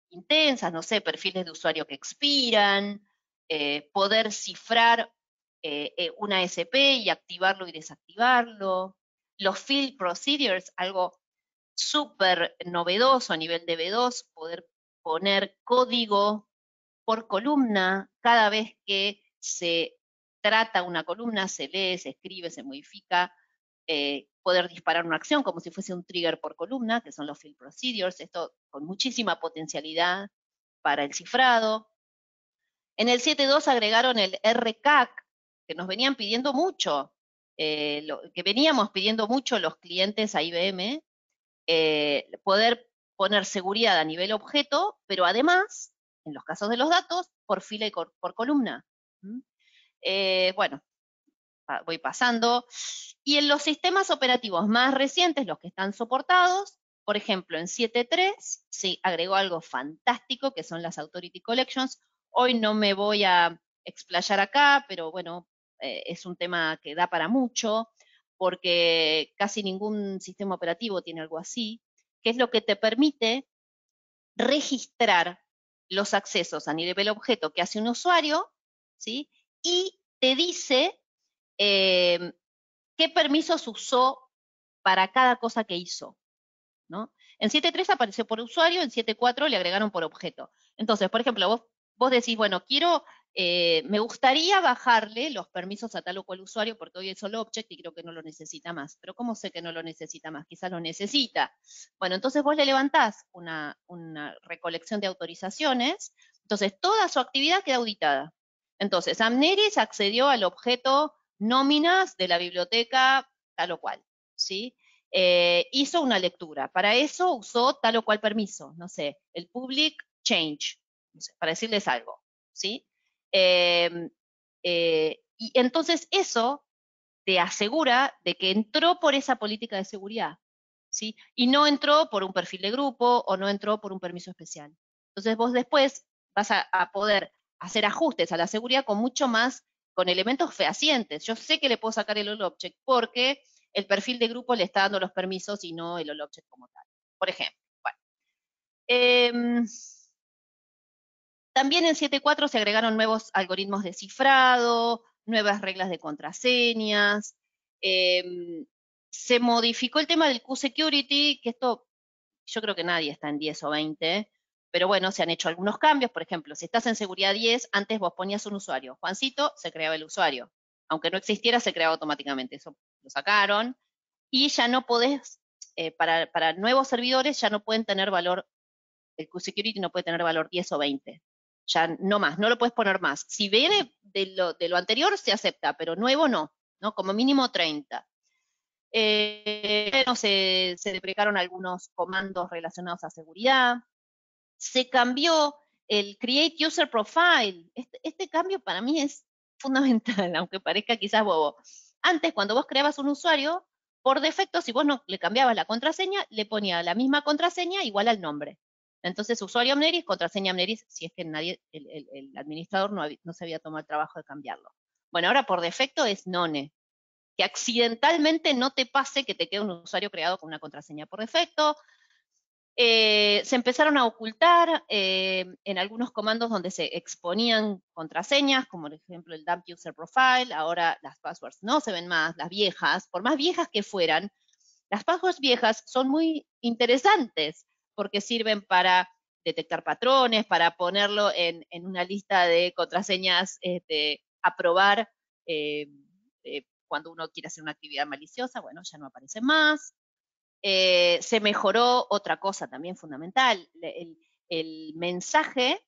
intensas, no sé, perfiles de usuario que expiran, eh, poder cifrar eh, una SP y activarlo y desactivarlo, los field procedures, algo súper novedoso a nivel de B2, poder poner código por columna cada vez que se trata una columna, se lee, se escribe, se modifica, poder disparar una acción como si fuese un trigger por columna, que son los field procedures, esto con muchísima potencialidad para el cifrado. En el 7.2 agregaron el RCAC, que nos venían pidiendo mucho, eh, que veníamos pidiendo mucho los clientes a IBM, eh, poder poner seguridad a nivel objeto, pero además, en los casos de los datos, por fila y por, columna. Eh, bueno, voy pasando. Y en los sistemas operativos más recientes, los que están soportados, por ejemplo, en 7.3 se agregó algo fantástico, que son las Authority Collections. Hoy no me voy a explayar acá, pero bueno, eh, es un tema que da para mucho, porque casi ningún sistema operativo tiene algo así, que es lo que te permite registrar los accesos a nivel objeto que hace un usuario, ¿sí? Y te dice Em, qué permisos usó para cada cosa que hizo. ¿no? En 7.3 apareció por usuario, en 7.4 le agregaron por objeto. Entonces, por ejemplo, vos, decís, bueno, quiero, eh, me gustaría bajarle los permisos a tal o cual usuario porque hoy es solo object y creo que no lo necesita más. Pero ¿cómo sé que no lo necesita más? Quizás lo necesita. Bueno, entonces vos le levantás una, una recolección de autorizaciones, entonces toda su actividad queda auditada. Entonces, Amneris accedió al objeto nóminas de la biblioteca tal o cual, ¿sí? Eh, hizo una lectura, para eso usó tal o cual permiso, no sé, el public change, no sé, para decirles algo, ¿sí? Em, eh, y entonces eso te asegura de que entró por esa política de seguridad, ¿sí? Y no entró por un perfil de grupo o no entró por un permiso especial. Entonces vos después vas a poder hacer ajustes a la seguridad con mucho más con elementos fehacientes. Yo sé que le puedo sacar el AllObject, porque el perfil de grupo le está dando los permisos y no el AllObject como tal. Por ejemplo. Em, también en 7.4 se agregaron nuevos algoritmos de cifrado, nuevas reglas de contraseñas. Em, se modificó el tema del Q-Security, que esto yo creo que nadie está en 10 o 20, pero bueno, se han hecho algunos cambios, por ejemplo, si estás en seguridad 10, antes vos ponías un usuario, Juancito, se creaba el usuario. Aunque no existiera, se creaba automáticamente, eso lo sacaron. Y ya no podés, eh, para, nuevos servidores, ya no pueden tener valor, el Q-Security no puede tener valor 10 o 20, ya no más, no lo puedes poner más. Si viene de lo, anterior, se acepta, pero nuevo no, ¿no? Como mínimo 30. Eh, se, se, deprecaron algunos comandos relacionados a seguridad, se cambió el Create User Profile. Este, este cambio para mí es fundamental, aunque parezca quizás bobo. Antes, cuando vos creabas un usuario, por defecto, si vos no le cambiabas la contraseña, le ponía la misma contraseña igual al nombre. Entonces, usuario Amneris, contraseña Amneris, si es que nadie, el, administrador no, no se había tomado el trabajo de cambiarlo. Bueno, ahora por defecto es None, que accidentalmente no te pase que te quede un usuario creado con una contraseña por defecto, eh, se empezaron a ocultar eh, en algunos comandos donde se exponían contraseñas, como por ejemplo el dump user profile, ahora las passwords no se ven más, las viejas, por más viejas que fueran, las passwords viejas son muy interesantes porque sirven para detectar patrones, para ponerlo en, una lista de contraseñas este, a probar eh, cuando uno quiere hacer una actividad maliciosa, bueno, ya no aparece más. Eh, se mejoró otra cosa también fundamental, el, mensaje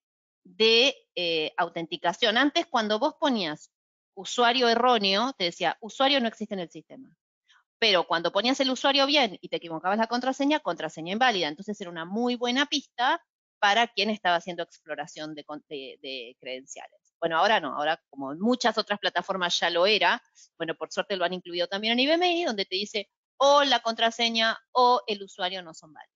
de eh, autenticación. Antes, cuando vos ponías usuario erróneo, te decía, usuario no existe en el sistema. Pero cuando ponías el usuario bien y te equivocabas la contraseña, contraseña inválida. Entonces era una muy buena pista para quien estaba haciendo exploración de, credenciales. Bueno, ahora no, ahora como muchas otras plataformas ya lo era, bueno, por suerte lo han incluido también en IBMI, donde te dice, o la contraseña o el usuario no son válidos.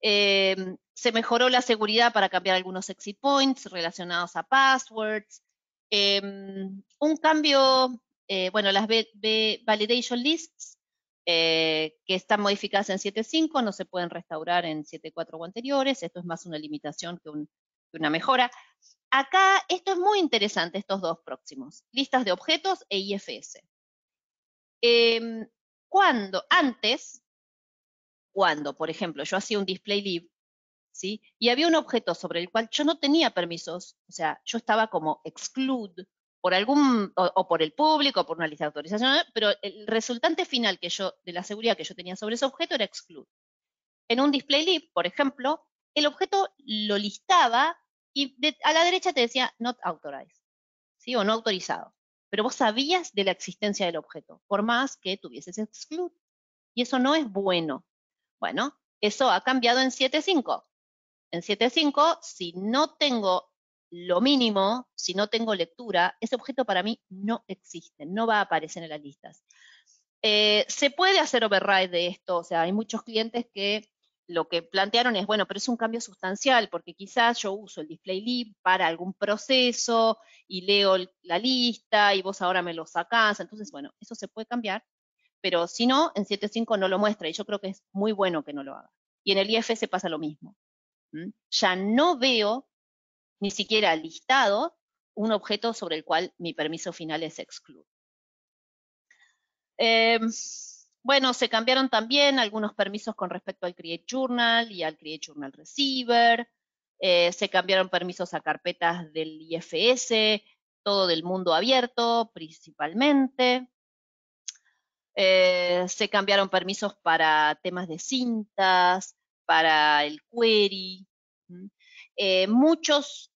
Em, se mejoró la seguridad para cambiar algunos exit points relacionados a passwords. Em, un cambio, eh, bueno, las validation lists eh, que están modificadas en 7.5 no se pueden restaurar en 7.4 o anteriores. Esto es más una limitación que, que una mejora. Acá, esto es muy interesante, estos dos próximos. Listas de objetos e IFS. Em, cuando, antes, cuando, por ejemplo, yo hacía un display lib, ¿sí? Y había un objeto sobre el cual yo no tenía permisos, o sea, yo estaba como exclude por algún, o, por el público, o por una lista de autorización, pero el resultante final que yo, de la seguridad que yo tenía sobre ese objeto era exclude. En un display lib, por ejemplo, el objeto lo listaba y a la derecha te decía not authorized, ¿sí? O no autorizado pero vos sabías de la existencia del objeto, por más que tuvieses exclude. Y eso no es bueno. Bueno, eso ha cambiado en 7.5. En 7.5, si no tengo lo mínimo, si no tengo lectura, ese objeto para mí no existe, no va a aparecer en las listas. Eh, se puede hacer override de esto, o sea, hay muchos clientes que lo que plantearon es, bueno, pero es un cambio sustancial, porque quizás yo uso el display lib para algún proceso y leo la lista y vos ahora me lo sacás. Entonces, bueno, eso se puede cambiar, pero si no, en 7.5 no lo muestra y yo creo que es muy bueno que no lo haga. Y en el IF se pasa lo mismo. Ya no veo ni siquiera listado un objeto sobre el cual mi permiso final es excluido. Em, bueno, se cambiaron también algunos permisos con respecto al Create Journal y al Create Journal Receiver. Eh, se cambiaron permisos a carpetas del IFS, todo del mundo abierto principalmente. Eh, se cambiaron permisos para temas de cintas, para el query. Eh, muchos,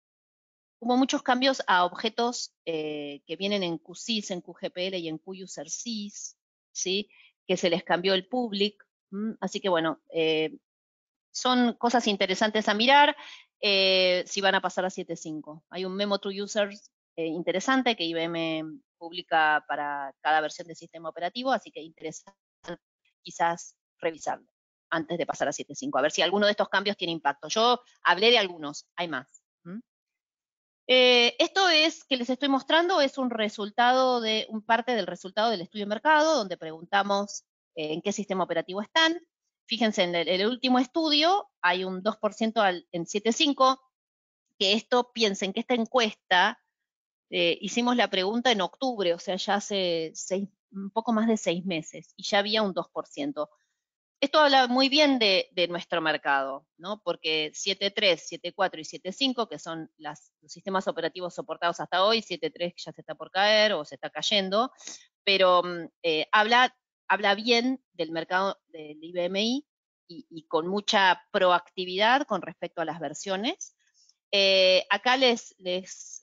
hubo muchos cambios a objetos que vienen en QSIS, en QGPL y en QUserCIS, ¿sí? que se les cambió el public. Así que bueno, eh, son cosas interesantes a mirar eh, si van a pasar a 7.5. Hay un memo to users eh, interesante que IBM publica para cada versión del sistema operativo, así que interesante quizás revisarlo antes de pasar a 7.5, a ver si alguno de estos cambios tiene impacto. Yo hablé de algunos, hay más. Eh, esto es que les estoy mostrando es un resultado de un parte del resultado del estudio de mercado, donde preguntamos eh, en qué sistema operativo están. Fíjense, en el, último estudio hay un 2% al, en 7.5, que esto piensen que esta encuesta, eh, hicimos la pregunta en octubre, o sea, ya hace un poco más de seis meses, y ya había un 2% esto habla muy bien de, nuestro mercado, porque 7.3, 7.4 y 7.5, que son los sistemas operativos soportados hasta hoy, 7.3 ya se está por caer o se está cayendo, pero mm, eh, habla, habla bien del mercado del IBMI y, con mucha proactividad con respecto a las versiones. Eh, acá les,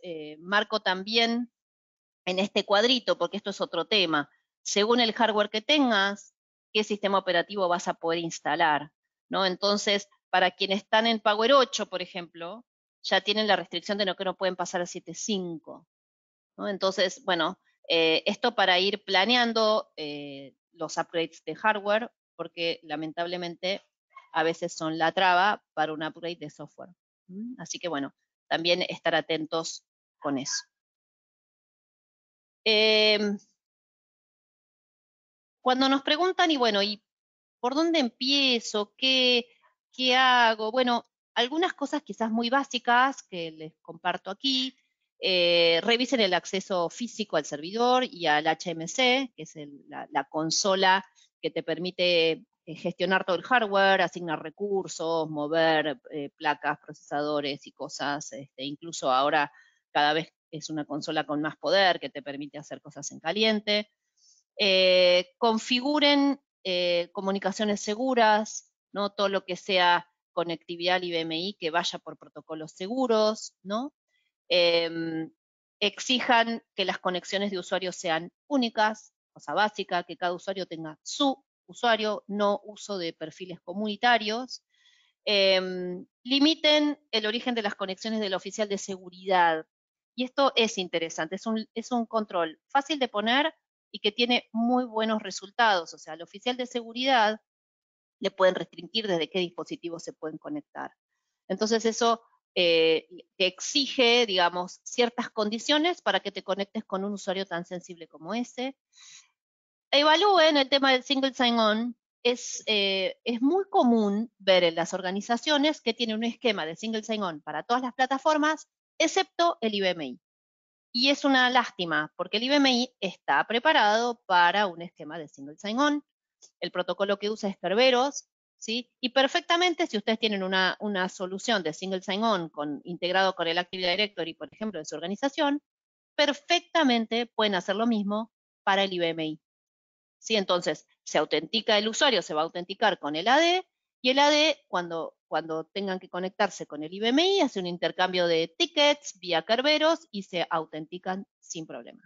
eh, marco también en este cuadrito, porque esto es otro tema, según el hardware que tengas, qué sistema operativo vas a poder instalar. ¿no? Entonces, para quienes están en Power 8, por ejemplo, ya tienen la restricción de no que no pueden pasar a 7.5. Entonces, bueno, eh, esto para ir planeando eh, los upgrades de hardware, porque lamentablemente a veces son la traba para un upgrade de software. Así que bueno, también estar atentos con eso. Eh, cuando nos preguntan, y bueno, ¿y por dónde empiezo? ¿Qué, hago? Bueno, algunas cosas quizás muy básicas que les comparto aquí. Eh, revisen el acceso físico al servidor y al HMC, que es la, consola que te permite eh, gestionar todo el hardware, asignar recursos, mover eh, placas, procesadores y cosas. Este, incluso ahora cada vez es una consola con más poder que te permite hacer cosas en caliente. Eh, configuren eh, comunicaciones seguras, ¿no? todo lo que sea conectividad al IBMI que vaya por protocolos seguros, ¿no? Em, exijan que las conexiones de usuarios sean únicas, cosa básica, que cada usuario tenga su usuario, no uso de perfiles comunitarios. Em, limiten el origen de las conexiones del oficial de seguridad. Y esto es interesante, es un, es un control fácil de poner, y que tiene muy buenos resultados. O sea, al oficial de seguridad le pueden restringir desde qué dispositivos se pueden conectar. Entonces eso eh, exige, digamos, ciertas condiciones para que te conectes con un usuario tan sensible como ese. Evalúen el tema del single sign-on. Es, eh, es muy común ver en las organizaciones que tienen un esquema de single sign-on para todas las plataformas, excepto el IBMI. Y es una lástima, porque el IBMI está preparado para un esquema de single sign-on. El protocolo que usa es Kerberos, ¿sí? Y perfectamente, si ustedes tienen una, solución de single sign-on con, integrado con el Active Directory, por ejemplo, de su organización, perfectamente pueden hacer lo mismo para el IBMI. ¿Sí? Entonces, se autentica el usuario, se va a autenticar con el AD y el AD, cuando, cuando tengan que conectarse con el IBMI, hace un intercambio de tickets vía Kerberos y se autentican sin problema.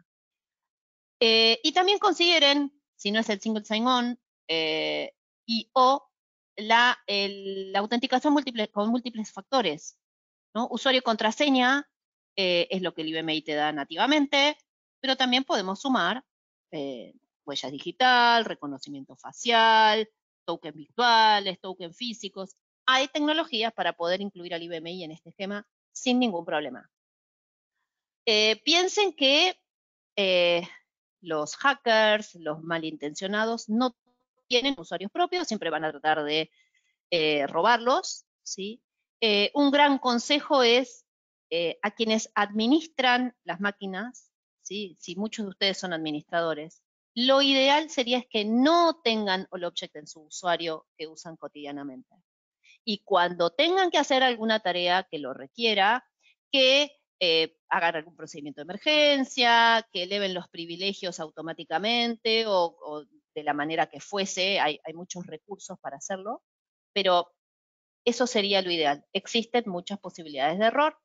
Eh, y también consideren, si no es el single sign-on, eh, y o la, el, autenticación múltiple, con múltiples factores. ¿no? Usuario y contraseña eh, es lo que el IBMI te da nativamente, pero también podemos sumar huellas digital, reconocimiento facial, tokens virtuales, tokens físicos. Hay tecnologías para poder incluir al IBMI en este esquema sin ningún problema. Eh, piensen que eh, los hackers, los malintencionados, no tienen usuarios propios, siempre van a tratar de eh, robarlos. un gran consejo es a quienes administran las máquinas, si muchos de ustedes son administradores, lo ideal sería es que no tengan el object en su usuario que usan cotidianamente. Y cuando tengan que hacer alguna tarea que lo requiera, que eh, hagan algún procedimiento de emergencia, que eleven los privilegios automáticamente o, de la manera que fuese, hay, muchos recursos para hacerlo, pero eso sería lo ideal. Existen muchas posibilidades de error,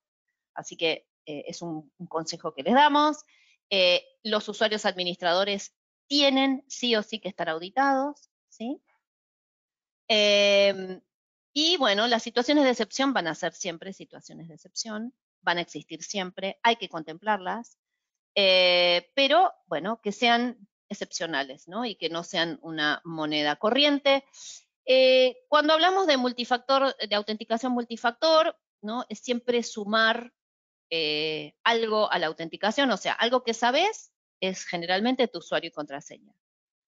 así que eh, es un, consejo que les damos. Eh, los usuarios administradores tienen sí o sí que estar auditados, ¿sí? Em, y bueno, las situaciones de excepción van a ser siempre situaciones de excepción, van a existir siempre, hay que contemplarlas, eh, pero bueno, que sean excepcionales, ¿no? Y que no sean una moneda corriente. Eh, cuando hablamos de multifactor, de autenticación multifactor, ¿no? Es siempre sumar eh, algo a la autenticación, o sea, algo que sabes es generalmente tu usuario y contraseña.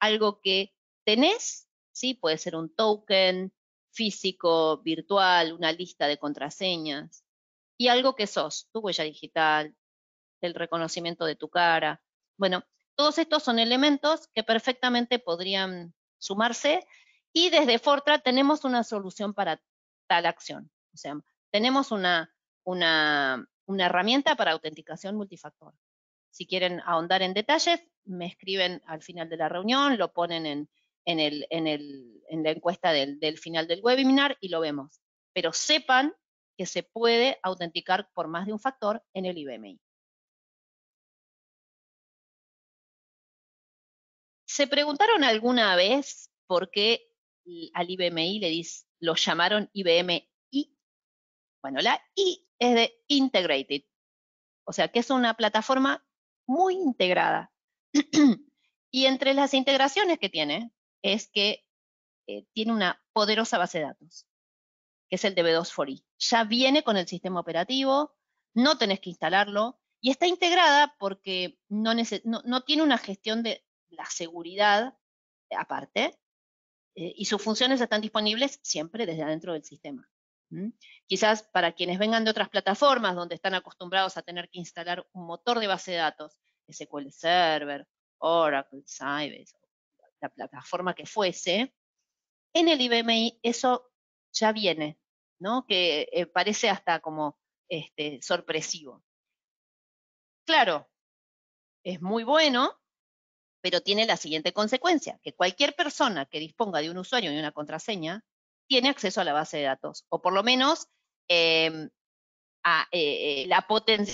Algo que tenés, ¿sí? Puede ser un token físico, virtual, una lista de contraseñas. Y algo que sos, tu huella digital, el reconocimiento de tu cara. Bueno, todos estos son elementos que perfectamente podrían sumarse y desde Fortra tenemos una solución para tal acción. O sea, tenemos una, una, una herramienta para autenticación multifactor. Si quieren ahondar en detalles, me escriben al final de la reunión, lo ponen en, la encuesta del, final del webinar y lo vemos. Pero sepan que se puede autenticar por más de un factor en el IBMI. ¿Se preguntaron alguna vez por qué al IBMI le lo llamaron IBMI? Bueno, la I es de Integrated, o sea que es una plataforma muy integrada. y entre las integraciones que tiene es que eh, tiene una poderosa base de datos, que es el DB2 for i Ya viene con el sistema operativo, no tenés que instalarlo, y está integrada porque no, no, tiene una gestión de la seguridad aparte, eh, y sus funciones están disponibles siempre desde adentro del sistema. Quizás para quienes vengan de otras plataformas donde están acostumbrados a tener que instalar un motor de base de datos, SQL Server, Oracle, Sybase, la plataforma que fuese, en el IBMI eso ya viene, ¿no? Que eh, parece hasta como este, sorpresivo. Claro, es muy bueno, pero tiene la siguiente consecuencia, que cualquier persona que disponga de un usuario y una contraseña tiene acceso a la base de datos, o por lo menos em, a, eh, eh, la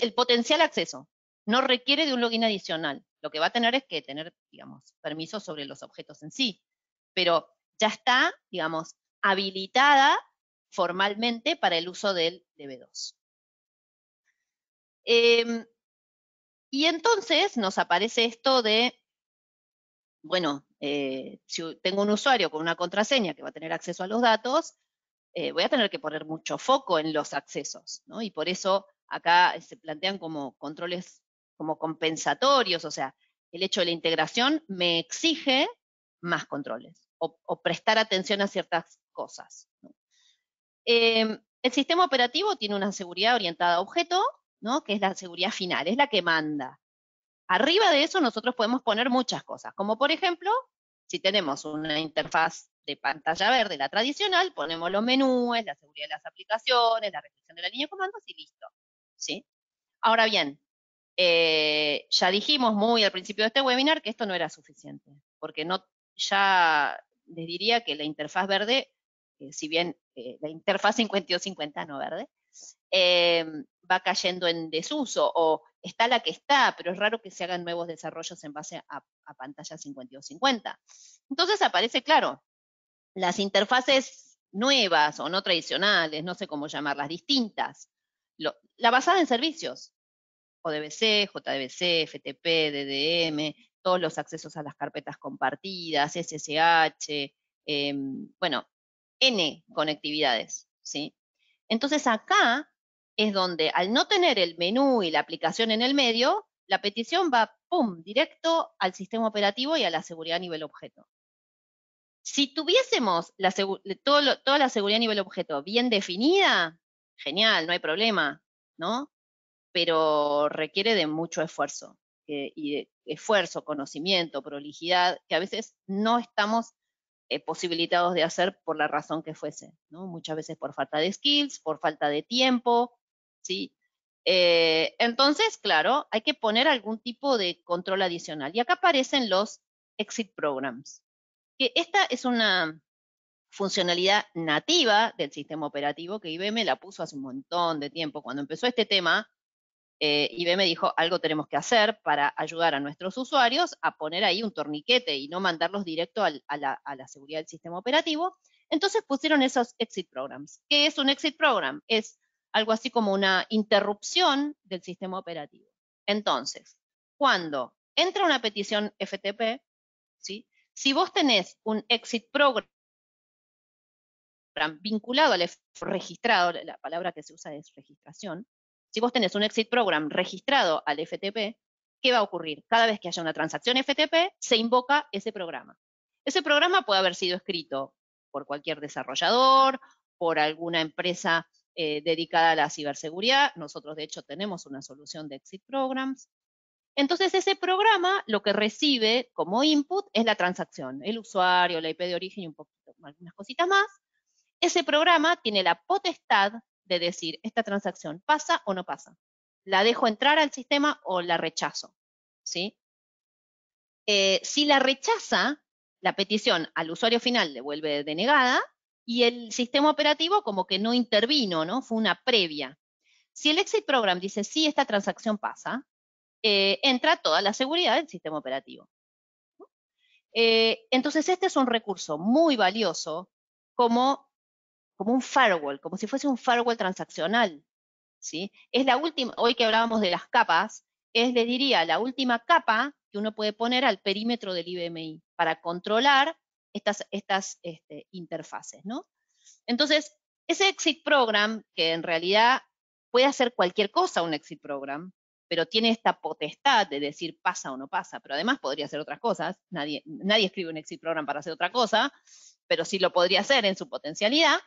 el potencial acceso. No requiere de un login adicional. Lo que va a tener es que tener, digamos, permisos sobre los objetos en sí. Pero ya está, digamos, habilitada formalmente para el uso del DB2. Em, y entonces nos aparece esto de bueno, eh, si tengo un usuario con una contraseña que va a tener acceso a los datos, eh, voy a tener que poner mucho foco en los accesos, Y por eso acá eh, se plantean como controles como compensatorios, o sea, el hecho de la integración me exige más controles o, prestar atención a ciertas cosas. Em, el sistema operativo tiene una seguridad orientada a objeto, que es la seguridad final, es la que manda. Arriba de eso nosotros podemos poner muchas cosas, como por ejemplo, si tenemos una interfaz de pantalla verde, la tradicional, ponemos los menús, la seguridad de las aplicaciones, la restricción de la línea de comandos y listo. ¿sí? Ahora bien, eh, ya dijimos muy al principio de este webinar que esto no era suficiente, porque no, ya les diría que la interfaz verde, eh, si bien eh, la interfaz 5250 no verde, va cayendo en desuso o está la que está, pero es raro que se hagan nuevos desarrollos en base a, pantalla 5250. Entonces aparece, claro, las interfaces nuevas o no tradicionales, no sé cómo llamarlas, distintas, la basada en servicios, ODBC, JDBC, FTP, DDM, todos los accesos a las carpetas compartidas, SSH, em, bueno, N conectividades, ¿sí? Entonces acá es donde al no tener el menú y la aplicación en el medio, la petición va, pum, directo al sistema operativo y a la seguridad a nivel objeto. Si tuviésemos toda la seguridad a nivel objeto bien definida, genial, no hay problema, ¿no? Pero requiere de mucho esfuerzo, y esfuerzo, conocimiento, prolijidad, que a veces no estamos eh, posibilitados de hacer por la razón que fuese, ¿no? Muchas veces por falta de skills, por falta de tiempo, ¿sí? Eh, entonces, claro, hay que poner algún tipo de control adicional. Y acá aparecen los exit programs, que esta es una funcionalidad nativa del sistema operativo que IBM la puso hace un montón de tiempo. Cuando empezó este tema, eh, IBM dijo, algo tenemos que hacer para ayudar a nuestros usuarios a poner ahí un torniquete y no mandarlos directo a, la, a, la, seguridad del sistema operativo. Entonces pusieron esos exit programs. ¿Qué es un exit program? Es algo así como una interrupción del sistema operativo. Entonces, cuando entra una petición FTP, ¿sí? si vos tenés un exit program vinculado al registrado, la palabra que se usa es registración, si vos tenés un exit program registrado al FTP, ¿qué va a ocurrir? Cada vez que haya una transacción FTP, se invoca ese programa. Ese programa puede haber sido escrito por cualquier desarrollador, por alguna empresa eh, dedicada a la ciberseguridad. Nosotros, de hecho, tenemos una solución de Exit Programs. Entonces, ese programa lo que recibe como input es la transacción, el usuario, la IP de origen y un poquito, algunas cositas más. Ese programa tiene la potestad de decir, esta transacción pasa o no pasa. La dejo entrar al sistema o la rechazo. ¿sí? Eh, si la rechaza, la petición al usuario final le vuelve denegada y el sistema operativo como que no intervino, ¿no? Fue una previa. Si el exit program dice, sí, esta transacción pasa, eh, entra toda la seguridad del sistema operativo. Eh, entonces, este es un recurso muy valioso como, como un firewall, como si fuese un firewall transaccional. ¿sí? Es la última, hoy que hablábamos de las capas, es, le diría, la última capa que uno puede poner al perímetro del IBMI para controlar estas, estas este, interfaces, ¿no? Entonces, ese exit program, que en realidad puede hacer cualquier cosa un exit program, pero tiene esta potestad de decir pasa o no pasa, pero además podría hacer otras cosas, nadie, nadie escribe un exit program para hacer otra cosa, pero sí lo podría hacer en su potencialidad.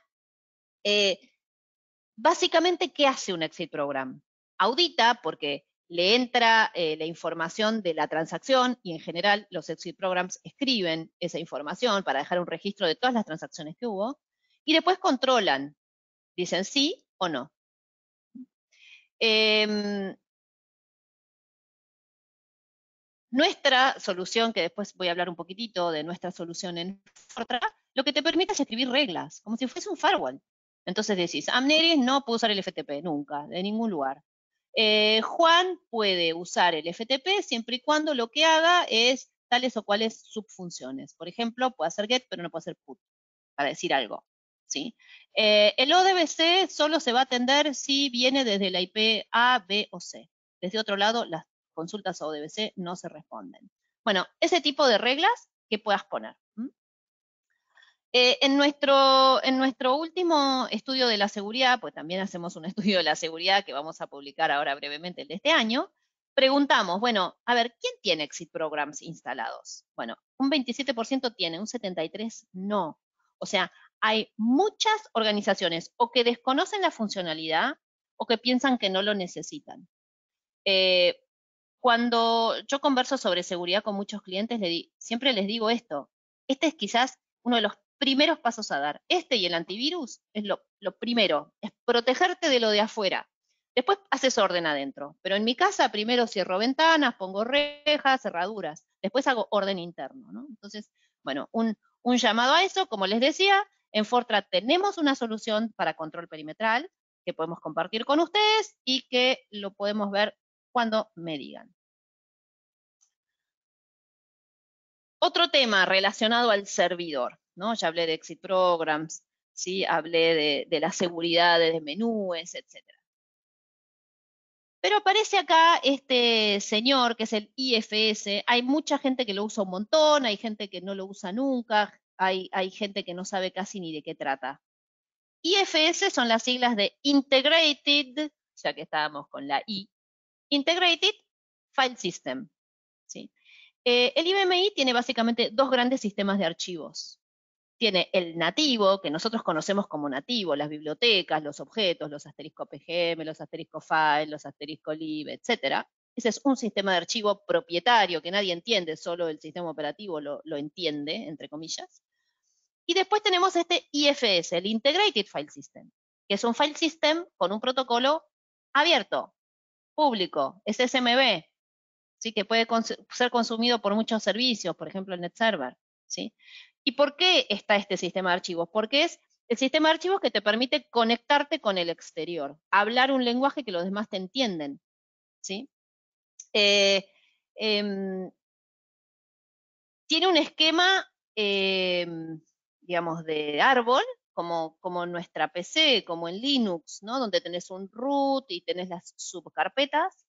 Eh, básicamente, ¿qué hace un exit program? Audita, porque le entra eh, la información de la transacción y en general los exit programs escriben esa información para dejar un registro de todas las transacciones que hubo y después controlan, dicen sí o no. Em, nuestra solución, que después voy a hablar un poquitito de nuestra solución en Fortra, lo que te permite es escribir reglas, como si fuese un firewall. Entonces decís, Amneris no puede usar el FTP, nunca, de ningún lugar. Eh, Juan puede usar el FTP siempre y cuando lo que haga es tales o cuales subfunciones. Por ejemplo, puede hacer get, pero no puede hacer put, para decir algo. ¿sí? Eh, el ODBC solo se va a atender si viene desde la IP A, B o C. Desde otro lado, las consultas ODBC no se responden. Bueno, ese tipo de reglas que puedas poner. Eh, en, nuestro, último estudio de la seguridad, pues también hacemos un estudio de la seguridad que vamos a publicar ahora brevemente el de este año, preguntamos, bueno, a ver, ¿quién tiene exit programs instalados? Bueno, un 27% tiene, un 73% no. O sea, hay muchas organizaciones o que desconocen la funcionalidad o que piensan que no lo necesitan. Eh, cuando yo converso sobre seguridad con muchos clientes, siempre les digo esto, este es quizás uno de los primeros pasos a dar. Este y el antivirus es lo, primero, es protegerte de lo de afuera. Después haces orden adentro, pero en mi casa primero cierro ventanas, pongo rejas, cerraduras, después hago orden interno. Entonces, bueno, un, llamado a eso, como les decía, en Fortra tenemos una solución para control perimetral que podemos compartir con ustedes y que lo podemos ver cuando me digan. Otro tema relacionado al servidor. ¿no? Ya hablé de exit programs, ¿sí? hablé de, las seguridades de menúes, etc. Pero aparece acá este señor que es el IFS. Hay mucha gente que lo usa un montón, hay gente que no lo usa nunca, hay, gente que no sabe casi ni de qué trata. IFS son las siglas de Integrated, ya que estábamos con la I, Integrated File System. ¿sí? Eh, el IBMI tiene básicamente dos grandes sistemas de archivos tiene el nativo, que nosotros conocemos como nativo, las bibliotecas, los objetos, los asterisco PGM, los asterisco file, los asterisco lib, etc. Ese es un sistema de archivo propietario que nadie entiende, solo el sistema operativo lo, entiende, entre comillas. Y después tenemos este IFS, el Integrated File System, que es un file system con un protocolo abierto, público, SSMB, que puede ser consumido por muchos servicios, por ejemplo el NetServer. ¿sí? ¿Y por qué está este sistema de archivos? Porque es el sistema de archivos que te permite conectarte con el exterior, hablar un lenguaje que los demás te entienden. ¿sí? Eh, em, tiene un esquema, em, digamos, de árbol, como, como nuestra PC, como en Linux, ¿no? donde tenés un root y tenés las subcarpetas.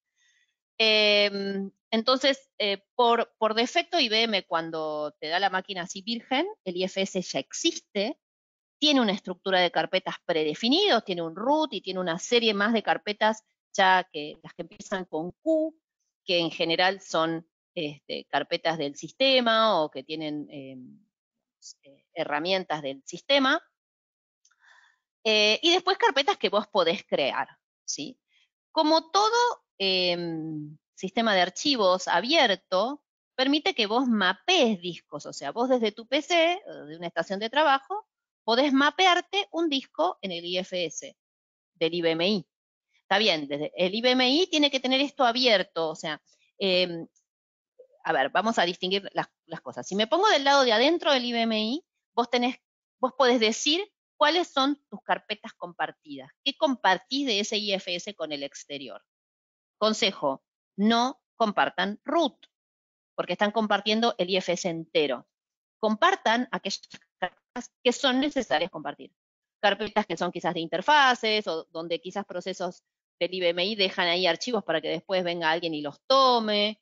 Em, entonces, eh, por, defecto, IBM cuando te da la máquina así virgen, el IFS ya existe, tiene una estructura de carpetas predefinidos, tiene un root y tiene una serie más de carpetas ya que las que empiezan con Q, que en general son este, carpetas del sistema o que tienen em, eh, herramientas del sistema. Eh, y después carpetas que vos podés crear, ¿sí? Como todo Em, sistema de archivos abierto permite que vos mapees discos, o sea, vos desde tu PC, de una estación de trabajo, podés mapearte un disco en el IFS del IBMI. Está bien, desde el IBMI tiene que tener esto abierto, o sea, em, a ver, vamos a distinguir las, cosas. Si me pongo del lado de adentro del IBMI, vos, tenés, vos podés decir cuáles son tus carpetas compartidas, qué compartís de ese IFS con el exterior. Consejo, no compartan root, porque están compartiendo el IFS entero. Compartan aquellas carpetas que son necesarias compartir. Carpetas que son quizás de interfaces o donde quizás procesos del IBMI dejan ahí archivos para que después venga alguien y los tome,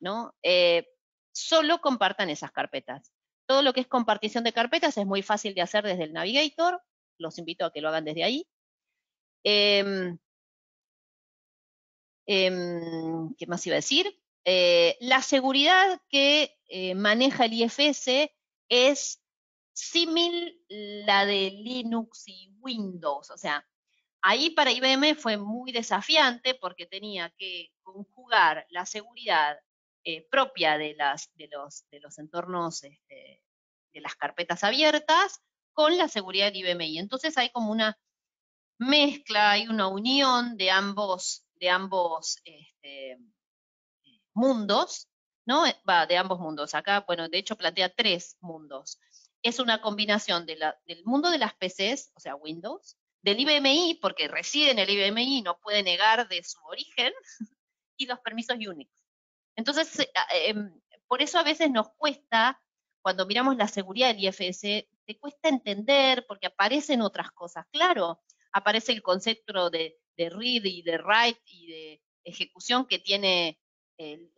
¿no? Eh, solo compartan esas carpetas. Todo lo que es compartición de carpetas es muy fácil de hacer desde el Navigator, los invito a que lo hagan desde ahí. Em, Em, ¿Qué más iba a decir? Eh, la seguridad que eh, maneja el IFS es similar a la de Linux y Windows. O sea, ahí para IBM fue muy desafiante porque tenía que conjugar la seguridad eh, propia de, los, entornos este, de las carpetas abiertas con la seguridad de IBM. Y entonces hay como una mezcla, hay una unión de ambos de ambos este, mundos, ¿no? Eh, va, de ambos mundos. Acá, bueno, de hecho plantea tres mundos. Es una combinación del mundo de las PCs, o sea, Windows, del IBMI, porque reside en el IBMI, no puede negar de su origen, y los permisos Unix. Entonces, eh, ah, em, por eso a veces nos cuesta, cuando miramos la seguridad del IFS, te cuesta entender porque aparecen otras cosas. Claro, aparece el concepto de de read y de write y de ejecución que tiene el,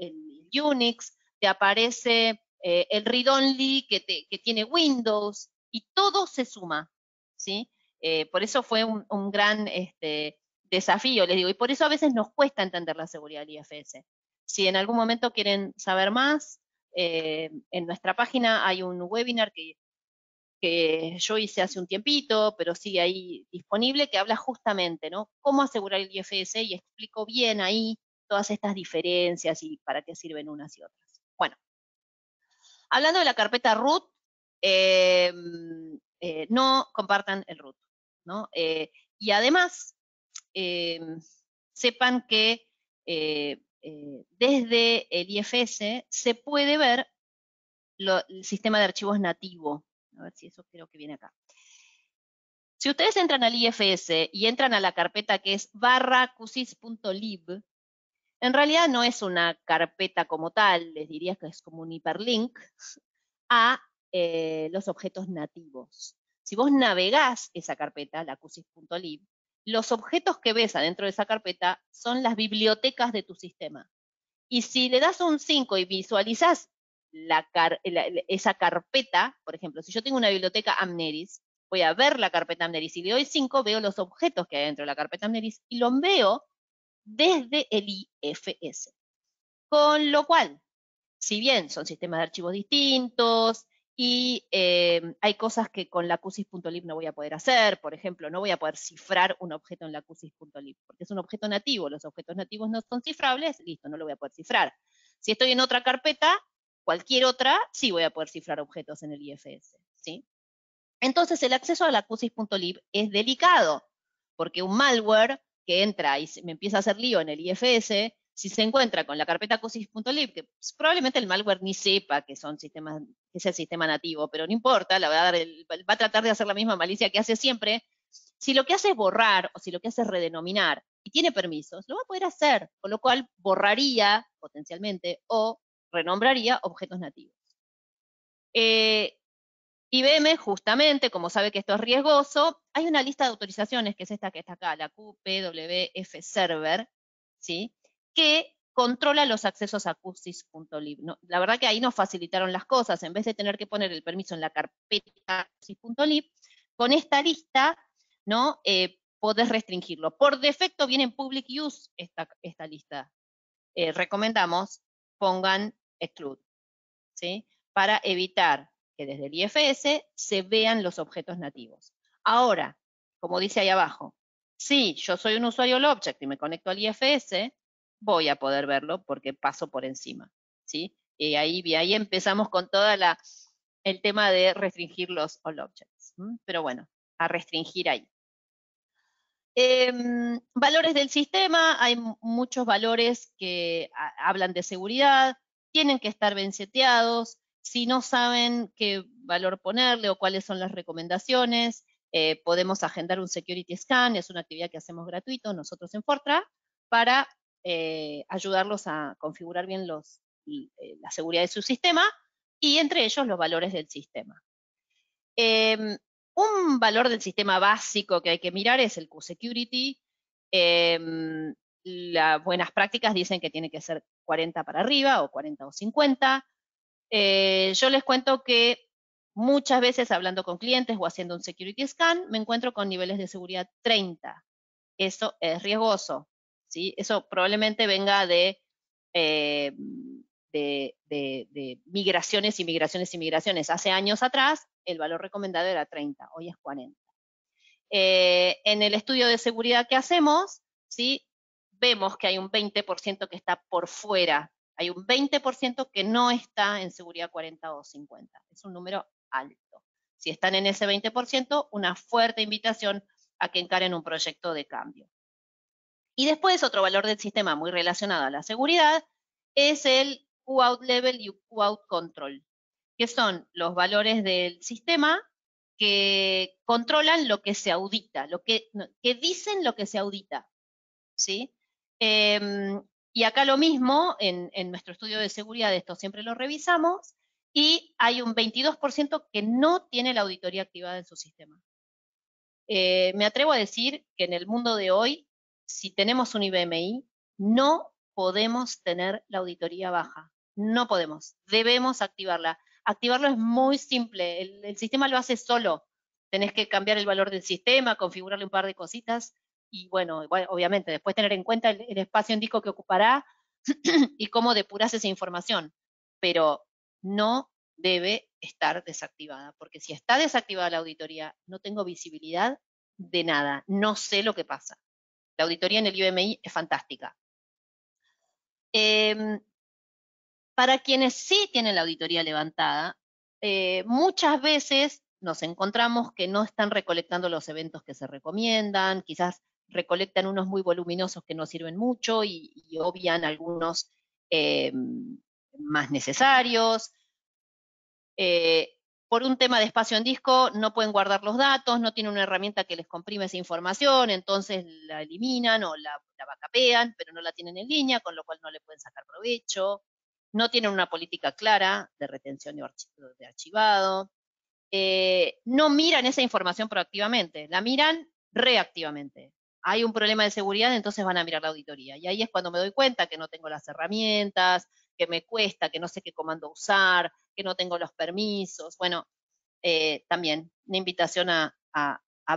Unix, te aparece eh, el read only que, tiene Windows, y todo se suma, ¿sí? Eh, por eso fue un, gran este, desafío, les digo, y por eso a veces nos cuesta entender la seguridad del IFS. Si en algún momento quieren saber más, eh, en nuestra página hay un webinar que que yo hice hace un tiempito, pero sigue ahí disponible, que habla justamente, ¿no? Cómo asegurar el IFS y explico bien ahí todas estas diferencias y para qué sirven unas y otras. Bueno, hablando de la carpeta root, eh, eh, no compartan el root, ¿no? Eh, y además, sepan que desde el IFS se puede ver el sistema de archivos nativo, a ver si eso creo que viene acá. Si ustedes entran al IFS y entran a la carpeta que es barra cusis.lib, en realidad no es una carpeta como tal, les diría que es como un hiperlink a eh, los objetos nativos. Si vos navegás esa carpeta, la cusis.lib, los objetos que ves adentro de esa carpeta son las bibliotecas de tu sistema. Y si le das un 5 y visualizás eh, esa carpeta, por ejemplo, si yo tengo una biblioteca Amneris, voy a ver la carpeta Amneris y le doy 5, veo los objetos que hay dentro de la carpeta Amneris y los veo desde el IFS. Con lo cual, si bien son sistemas de archivos distintos y eh, hay cosas que con la QSIS.lib no voy a poder hacer, por ejemplo, no voy a poder cifrar un objeto en la QSIS.lib, porque es un objeto nativo, los objetos nativos no son cifrables, listo, no lo voy a poder cifrar. Si estoy en otra carpeta, cualquier otra, sí voy a poder cifrar objetos en el IFS. ¿sí? Entonces, el acceso a la QSIS.lib es delicado, porque un malware que entra y me empieza a hacer lío en el IFS, si se encuentra con la carpeta QSIS.lib, que probablemente el malware ni sepa que son sistemas, que es el sistema nativo, pero no importa, la verdad, va a tratar de hacer la misma malicia que hace siempre. Si lo que hace es borrar o si lo que hace es redenominar y tiene permisos, lo va a poder hacer, con lo cual borraría potencialmente o renombraría objetos nativos. Eh, IBM, justamente, como sabe que esto es riesgoso, hay una lista de autorizaciones, que es esta que está acá, la QPWF Server, ¿sí? que controla los accesos a QSIS.lib. la verdad que ahí nos facilitaron las cosas, en vez de tener que poner el permiso en la carpeta QSIS.lib, con esta lista ¿no? Eh, podés restringirlo. Por defecto viene en public use esta, esta lista. Eh, recomendamos pongan exclude, ¿sí? para evitar que desde el IFS se vean los objetos nativos. Ahora, como dice ahí abajo, si yo soy un usuario object y me conecto al IFS, voy a poder verlo porque paso por encima. ¿sí? Y ahí, empezamos con todo el tema de restringir los all Pero bueno, a restringir ahí. Em, valores del sistema, hay muchos valores que hablan de seguridad, tienen que estar venceteados. si no saben qué valor ponerle o cuáles son las recomendaciones, eh, podemos agendar un security scan, es una actividad que hacemos gratuito nosotros en Fortra, para eh, ayudarlos a configurar bien eh, la seguridad de su sistema y entre ellos los valores del sistema. Em, un valor del sistema básico que hay que mirar es el Q-Security. Em, las buenas prácticas dicen que tiene que ser 40 para arriba o 40 o 50. Eh, yo les cuento que muchas veces hablando con clientes o haciendo un security scan, me encuentro con niveles de seguridad 30. Eso es riesgoso. ¿sí? Eso probablemente venga eh, de, migraciones y migraciones y migraciones. Hace años atrás el valor recomendado era 30, hoy es 40. Eh, en el estudio de seguridad que hacemos, ¿sí? vemos que hay un 20% que está por fuera, hay un 20% que no está en seguridad 40 o 50. Es un número alto. Si están en ese 20%, una fuerte invitación a que encaren un proyecto de cambio. Y después otro valor del sistema muy relacionado a la seguridad es el Q-out level y q control, que son los valores del sistema que controlan lo que se audita, lo que, que dicen lo que se audita. ¿sí? Em, y acá lo mismo, en, nuestro estudio de seguridad, esto siempre lo revisamos, y hay un 22% que no tiene la auditoría activada en su sistema. Eh, me atrevo a decir que en el mundo de hoy, si tenemos un IBMI, no podemos tener la auditoría baja. No podemos. Debemos activarla. Activarlo es muy simple. El, el sistema lo hace solo. Tenés que cambiar el valor del sistema, configurarle un par de cositas y bueno, obviamente después tener en cuenta el, espacio en disco que ocupará y cómo depurás esa información, pero no debe estar desactivada, porque si está desactivada la auditoría, no tengo visibilidad de nada, no sé lo que pasa. La auditoría en el IBMI es fantástica. Em, para quienes sí tienen la auditoría levantada, eh, muchas veces nos encontramos que no están recolectando los eventos que se recomiendan, quizás recolectan unos muy voluminosos que no sirven mucho y, obvian algunos eh, más necesarios. Eh, por un tema de espacio en disco, no pueden guardar los datos, no tienen una herramienta que les comprime esa información, entonces la eliminan o la, la pero no la tienen en línea, con lo cual no le pueden sacar provecho. No tienen una política clara de retención de, de archivado. Eh, no miran esa información proactivamente, la miran reactivamente hay un problema de seguridad, entonces van a mirar la auditoría. Y ahí es cuando me doy cuenta que no tengo las herramientas, que me cuesta, que no sé qué comando usar, que no tengo los permisos. Bueno, eh, también una invitación a,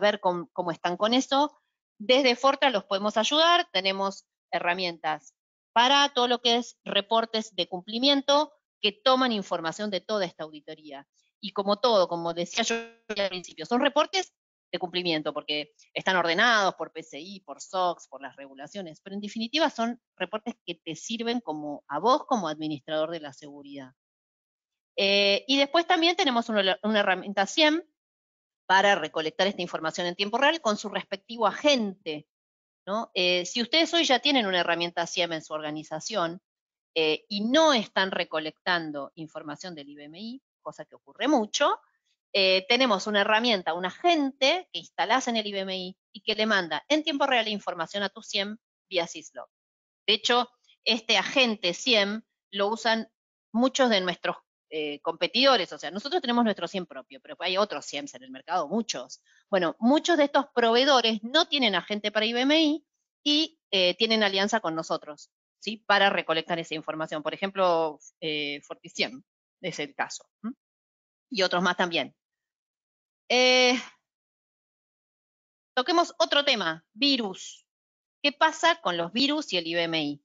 ver cómo, cómo, están con eso. Desde Fortra los podemos ayudar, tenemos herramientas para todo lo que es reportes de cumplimiento que toman información de toda esta auditoría. Y como todo, como decía yo al principio, son reportes de cumplimiento, porque están ordenados por PCI, por SOX, por las regulaciones, pero en definitiva son reportes que te sirven como a vos como administrador de la seguridad. Eh, y después también tenemos una, herramienta SIEM, para recolectar esta información en tiempo real con su respectivo agente. Eh, si ustedes hoy ya tienen una herramienta SIEM en su organización eh, y no están recolectando información del IBMI, cosa que ocurre mucho, eh, tenemos una herramienta, un agente que instalás en el IBMI y que le manda en tiempo real información a tu CIEM vía Syslog. De hecho, este agente CIEM lo usan muchos de nuestros eh, competidores, o sea, nosotros tenemos nuestro 100 propio, pero hay otros CIEMs en el mercado, muchos. Bueno, muchos de estos proveedores no tienen agente para IBMI y eh, tienen alianza con nosotros, ¿sí? Para recolectar esa información. Por ejemplo, eh, Fortisiem es el caso. Y otros más también. Eh, toquemos otro tema, virus. ¿Qué pasa con los virus y el IBMI?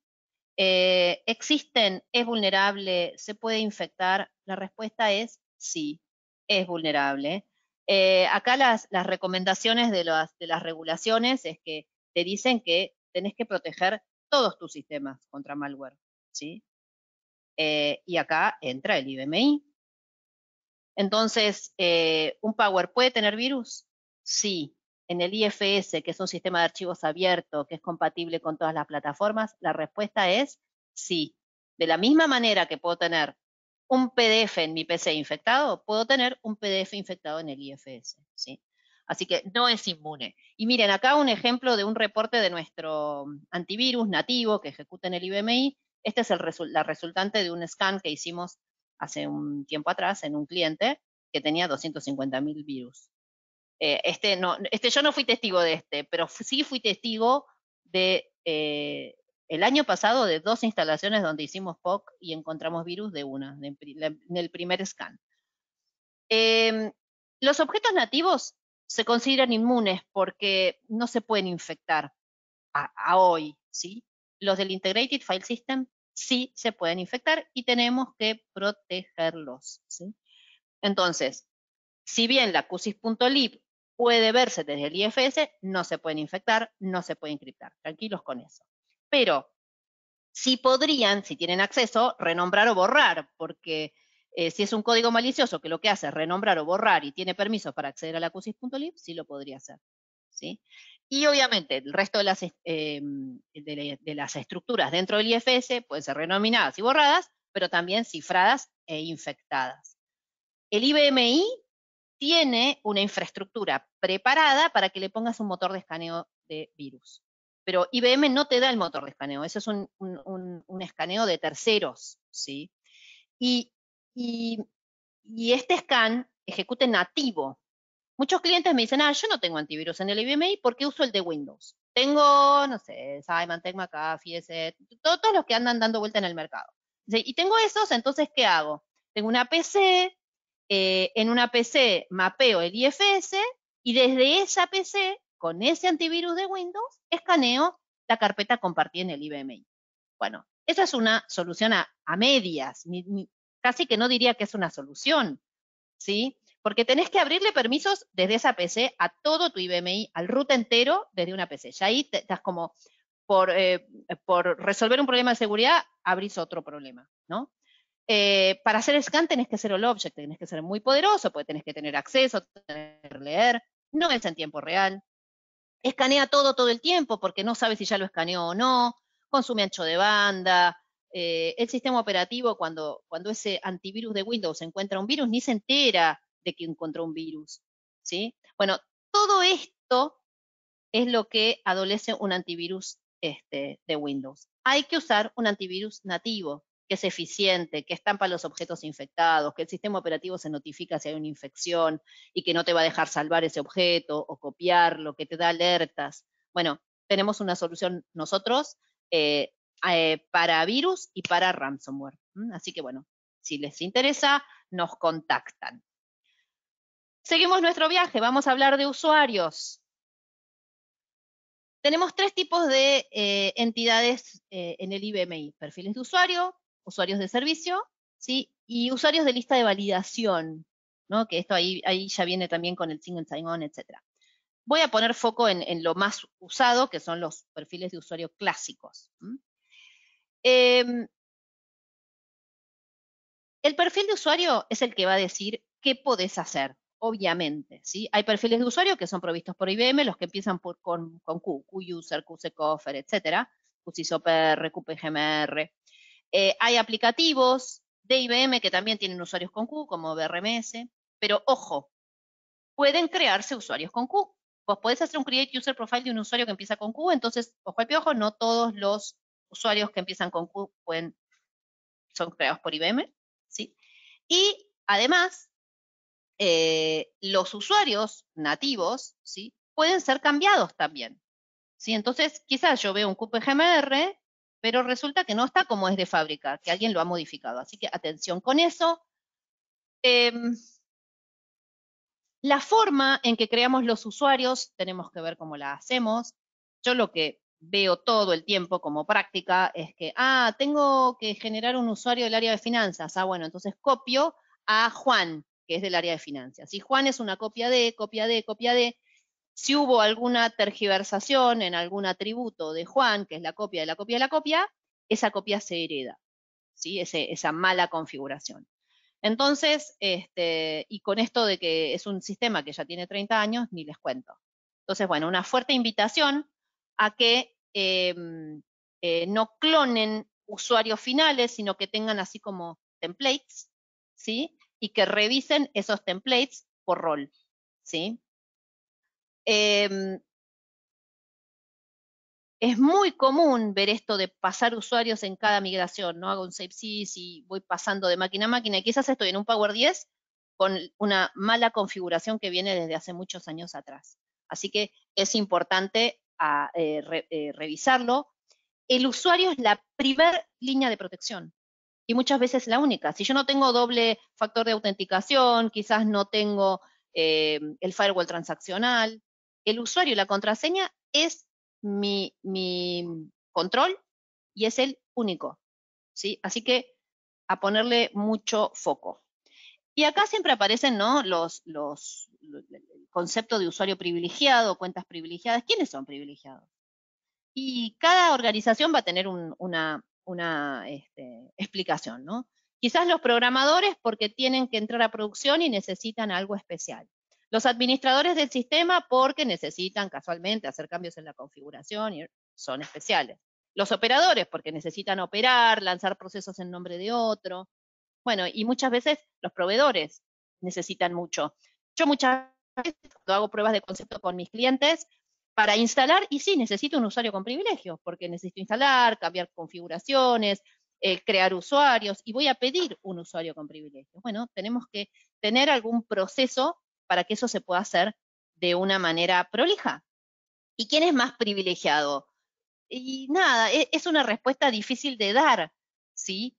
Eh, ¿Existen? ¿Es vulnerable? ¿Se puede infectar? La respuesta es sí, es vulnerable. Eh, acá las, recomendaciones de las, regulaciones es que te dicen que tenés que proteger todos tus sistemas contra malware, ¿sí? y acá entra el IBMI. Entonces, eh, ¿un Power puede tener virus? Sí. En el IFS, que es un sistema de archivos abierto, que es compatible con todas las plataformas, la respuesta es sí. De la misma manera que puedo tener un PDF en mi PC infectado, puedo tener un PDF infectado en el IFS. Así que no es inmune. Y miren, acá un ejemplo de un reporte de nuestro mm, antivirus nativo que ejecuta en el IBMI. Este es el la resultante de un scan que hicimos hace un tiempo atrás en un cliente que tenía 250.000 virus. Eh, este no, este, yo no fui testigo de este, pero sí fui testigo de eh, el año pasado de dos instalaciones donde hicimos POC y encontramos virus de una, en el primer scan. Em, los objetos nativos se consideran inmunes porque no se pueden infectar a, a hoy, ¿sí? Los del Integrated File System sí se pueden infectar y tenemos que protegerlos. Entonces, si bien la cusis.lib puede verse desde el IFS, no se pueden infectar, no se puede encriptar. Tranquilos con eso. Pero sí podrían, si tienen acceso, renombrar o borrar, porque eh, si es un código malicioso que lo que hace es renombrar o borrar y tiene permiso para acceder a la cusis.lib, sí lo podría hacer. ¿sí? Y obviamente el resto de las, eh, mm, de, las estructuras dentro del IFS pueden ser renominadas y borradas, pero también cifradas e infectadas. El IBMI tiene una infraestructura preparada para que le pongas un motor de escaneo de virus. Pero IBM no te da el motor de escaneo, eso es un, escaneo de terceros, ¿sí? Y, y, este scan ejecute nativo Muchos clientes me dicen, ah, yo no tengo antivirus en el IBMI porque uso el de Windows. Tengo, no sé, Simon, McAfee, ese, todos, todos los que andan dando vuelta en el mercado. Y tengo esos, entonces, ¿qué hago? Tengo una PC, eh, en una PC mapeo el IFS y desde esa PC, con ese antivirus de Windows, escaneo la carpeta compartida en el IBMI. Bueno, esa es una solución a, medias, casi que no diría que es una solución, ¿sí? porque tenés que abrirle permisos desde esa PC a todo tu IBMI, al root entero desde una PC. Ya ahí estás como eh, por, resolver un problema de seguridad, abrís otro problema, eh, para hacer scan tenés que ser el object, tenés que ser muy poderoso, porque tenés que tener acceso, tener leer, no es en tiempo real. Escanea todo todo el tiempo porque no sabes si ya lo escaneó o no, consume ancho de banda, eh, el sistema operativo cuando, cuando ese antivirus de Windows encuentra un virus ni se entera, que encontró un virus. ¿sí? Bueno, todo esto es lo que adolece un antivirus este, de Windows. Hay que usar un antivirus nativo, que es eficiente, que estampa los objetos infectados, que el sistema operativo se notifica si hay una infección y que no te va a dejar salvar ese objeto o copiarlo, que te da alertas. Bueno, tenemos una solución nosotros eh, eh, para virus y para ransomware. Así que bueno, si les interesa, nos contactan. Seguimos nuestro viaje, vamos a hablar de usuarios. Tenemos tres tipos de eh, entidades eh, en el IBMI, perfiles de usuario, usuarios de servicio, ¿sí? y usuarios de lista de validación, ¿no? que esto ahí, ahí ya viene también con el single sign-on, etc. Voy a poner foco en, lo más usado, que son los perfiles de usuario clásicos. Em, el perfil de usuario es el que va a decir qué podés hacer, obviamente. ¿sí? Hay perfiles de usuario que son provistos por IBM, los que empiezan por, con, con, Q, Quser, user secofer etcétera, QPGMR. Eh, hay aplicativos de IBM que también tienen usuarios con Q, como BRMS, pero ojo, pueden crearse usuarios con Q. Vos podés hacer un Create User Profile de un usuario que empieza con Q, entonces, ojo al piojo, no todos los usuarios que empiezan con Q pueden, son creados por IBM, ¿sí? Y además, eh, los usuarios nativos ¿sí? pueden ser cambiados también. ¿sí? Entonces, quizás yo veo un cupo GMR, pero resulta que no está como es de fábrica, que alguien lo ha modificado. Así que atención con eso. Em, la forma en que creamos los usuarios, tenemos que ver cómo la hacemos. Yo lo que veo todo el tiempo como práctica es que, ah, tengo que generar un usuario del área de finanzas. Ah, bueno, entonces copio a Juan, que es del área de finanzas. Si Juan es una copia de, copia de, copia de, si hubo alguna tergiversación en algún atributo de Juan, que es la copia de la copia de la copia, esa copia se hereda, ¿sí? esa mala configuración. Entonces, este, y con esto de que es un sistema que ya tiene 30 años, ni les cuento. Entonces, bueno, una fuerte invitación a que em, eh, no clonen usuarios finales, sino que tengan así como templates, ¿sí? y que revisen esos templates por rol. ¿sí? Em, es muy común ver esto de pasar usuarios en cada migración, ¿no? Hago un save y voy pasando de máquina a máquina. y Quizás estoy en un Power 10 con una mala configuración que viene desde hace muchos años atrás. Así que es importante ah, eh, eh, revisarlo. El usuario es la primera línea de protección y muchas veces la única. Si yo no tengo doble factor de autenticación, quizás no tengo eh, el firewall transaccional, el usuario y la contraseña es mi, mi control y es el único. ¿sí? Así que a ponerle mucho foco. Y acá siempre aparecen ¿no? los, los, el concepto de usuario privilegiado, cuentas privilegiadas. ¿Quiénes son privilegiados? Y cada organización va a tener una, una este, explicación, ¿no? Quizás los programadores porque tienen que entrar a producción y necesitan algo especial. Los administradores del sistema porque necesitan casualmente hacer cambios en la configuración y son especiales. Los operadores porque necesitan operar, lanzar procesos en nombre de otro. Bueno, y muchas veces los proveedores necesitan mucho. Yo muchas veces hago pruebas de concepto con mis clientes, para instalar, y sí, necesito un usuario con privilegios, porque necesito instalar, cambiar configuraciones, eh, crear usuarios, y voy a pedir un usuario con privilegios. Bueno, tenemos que tener algún proceso para que eso se pueda hacer de una manera prolija. ¿Y quién es más privilegiado? Y nada, e-, es una respuesta difícil de dar, ¿sí?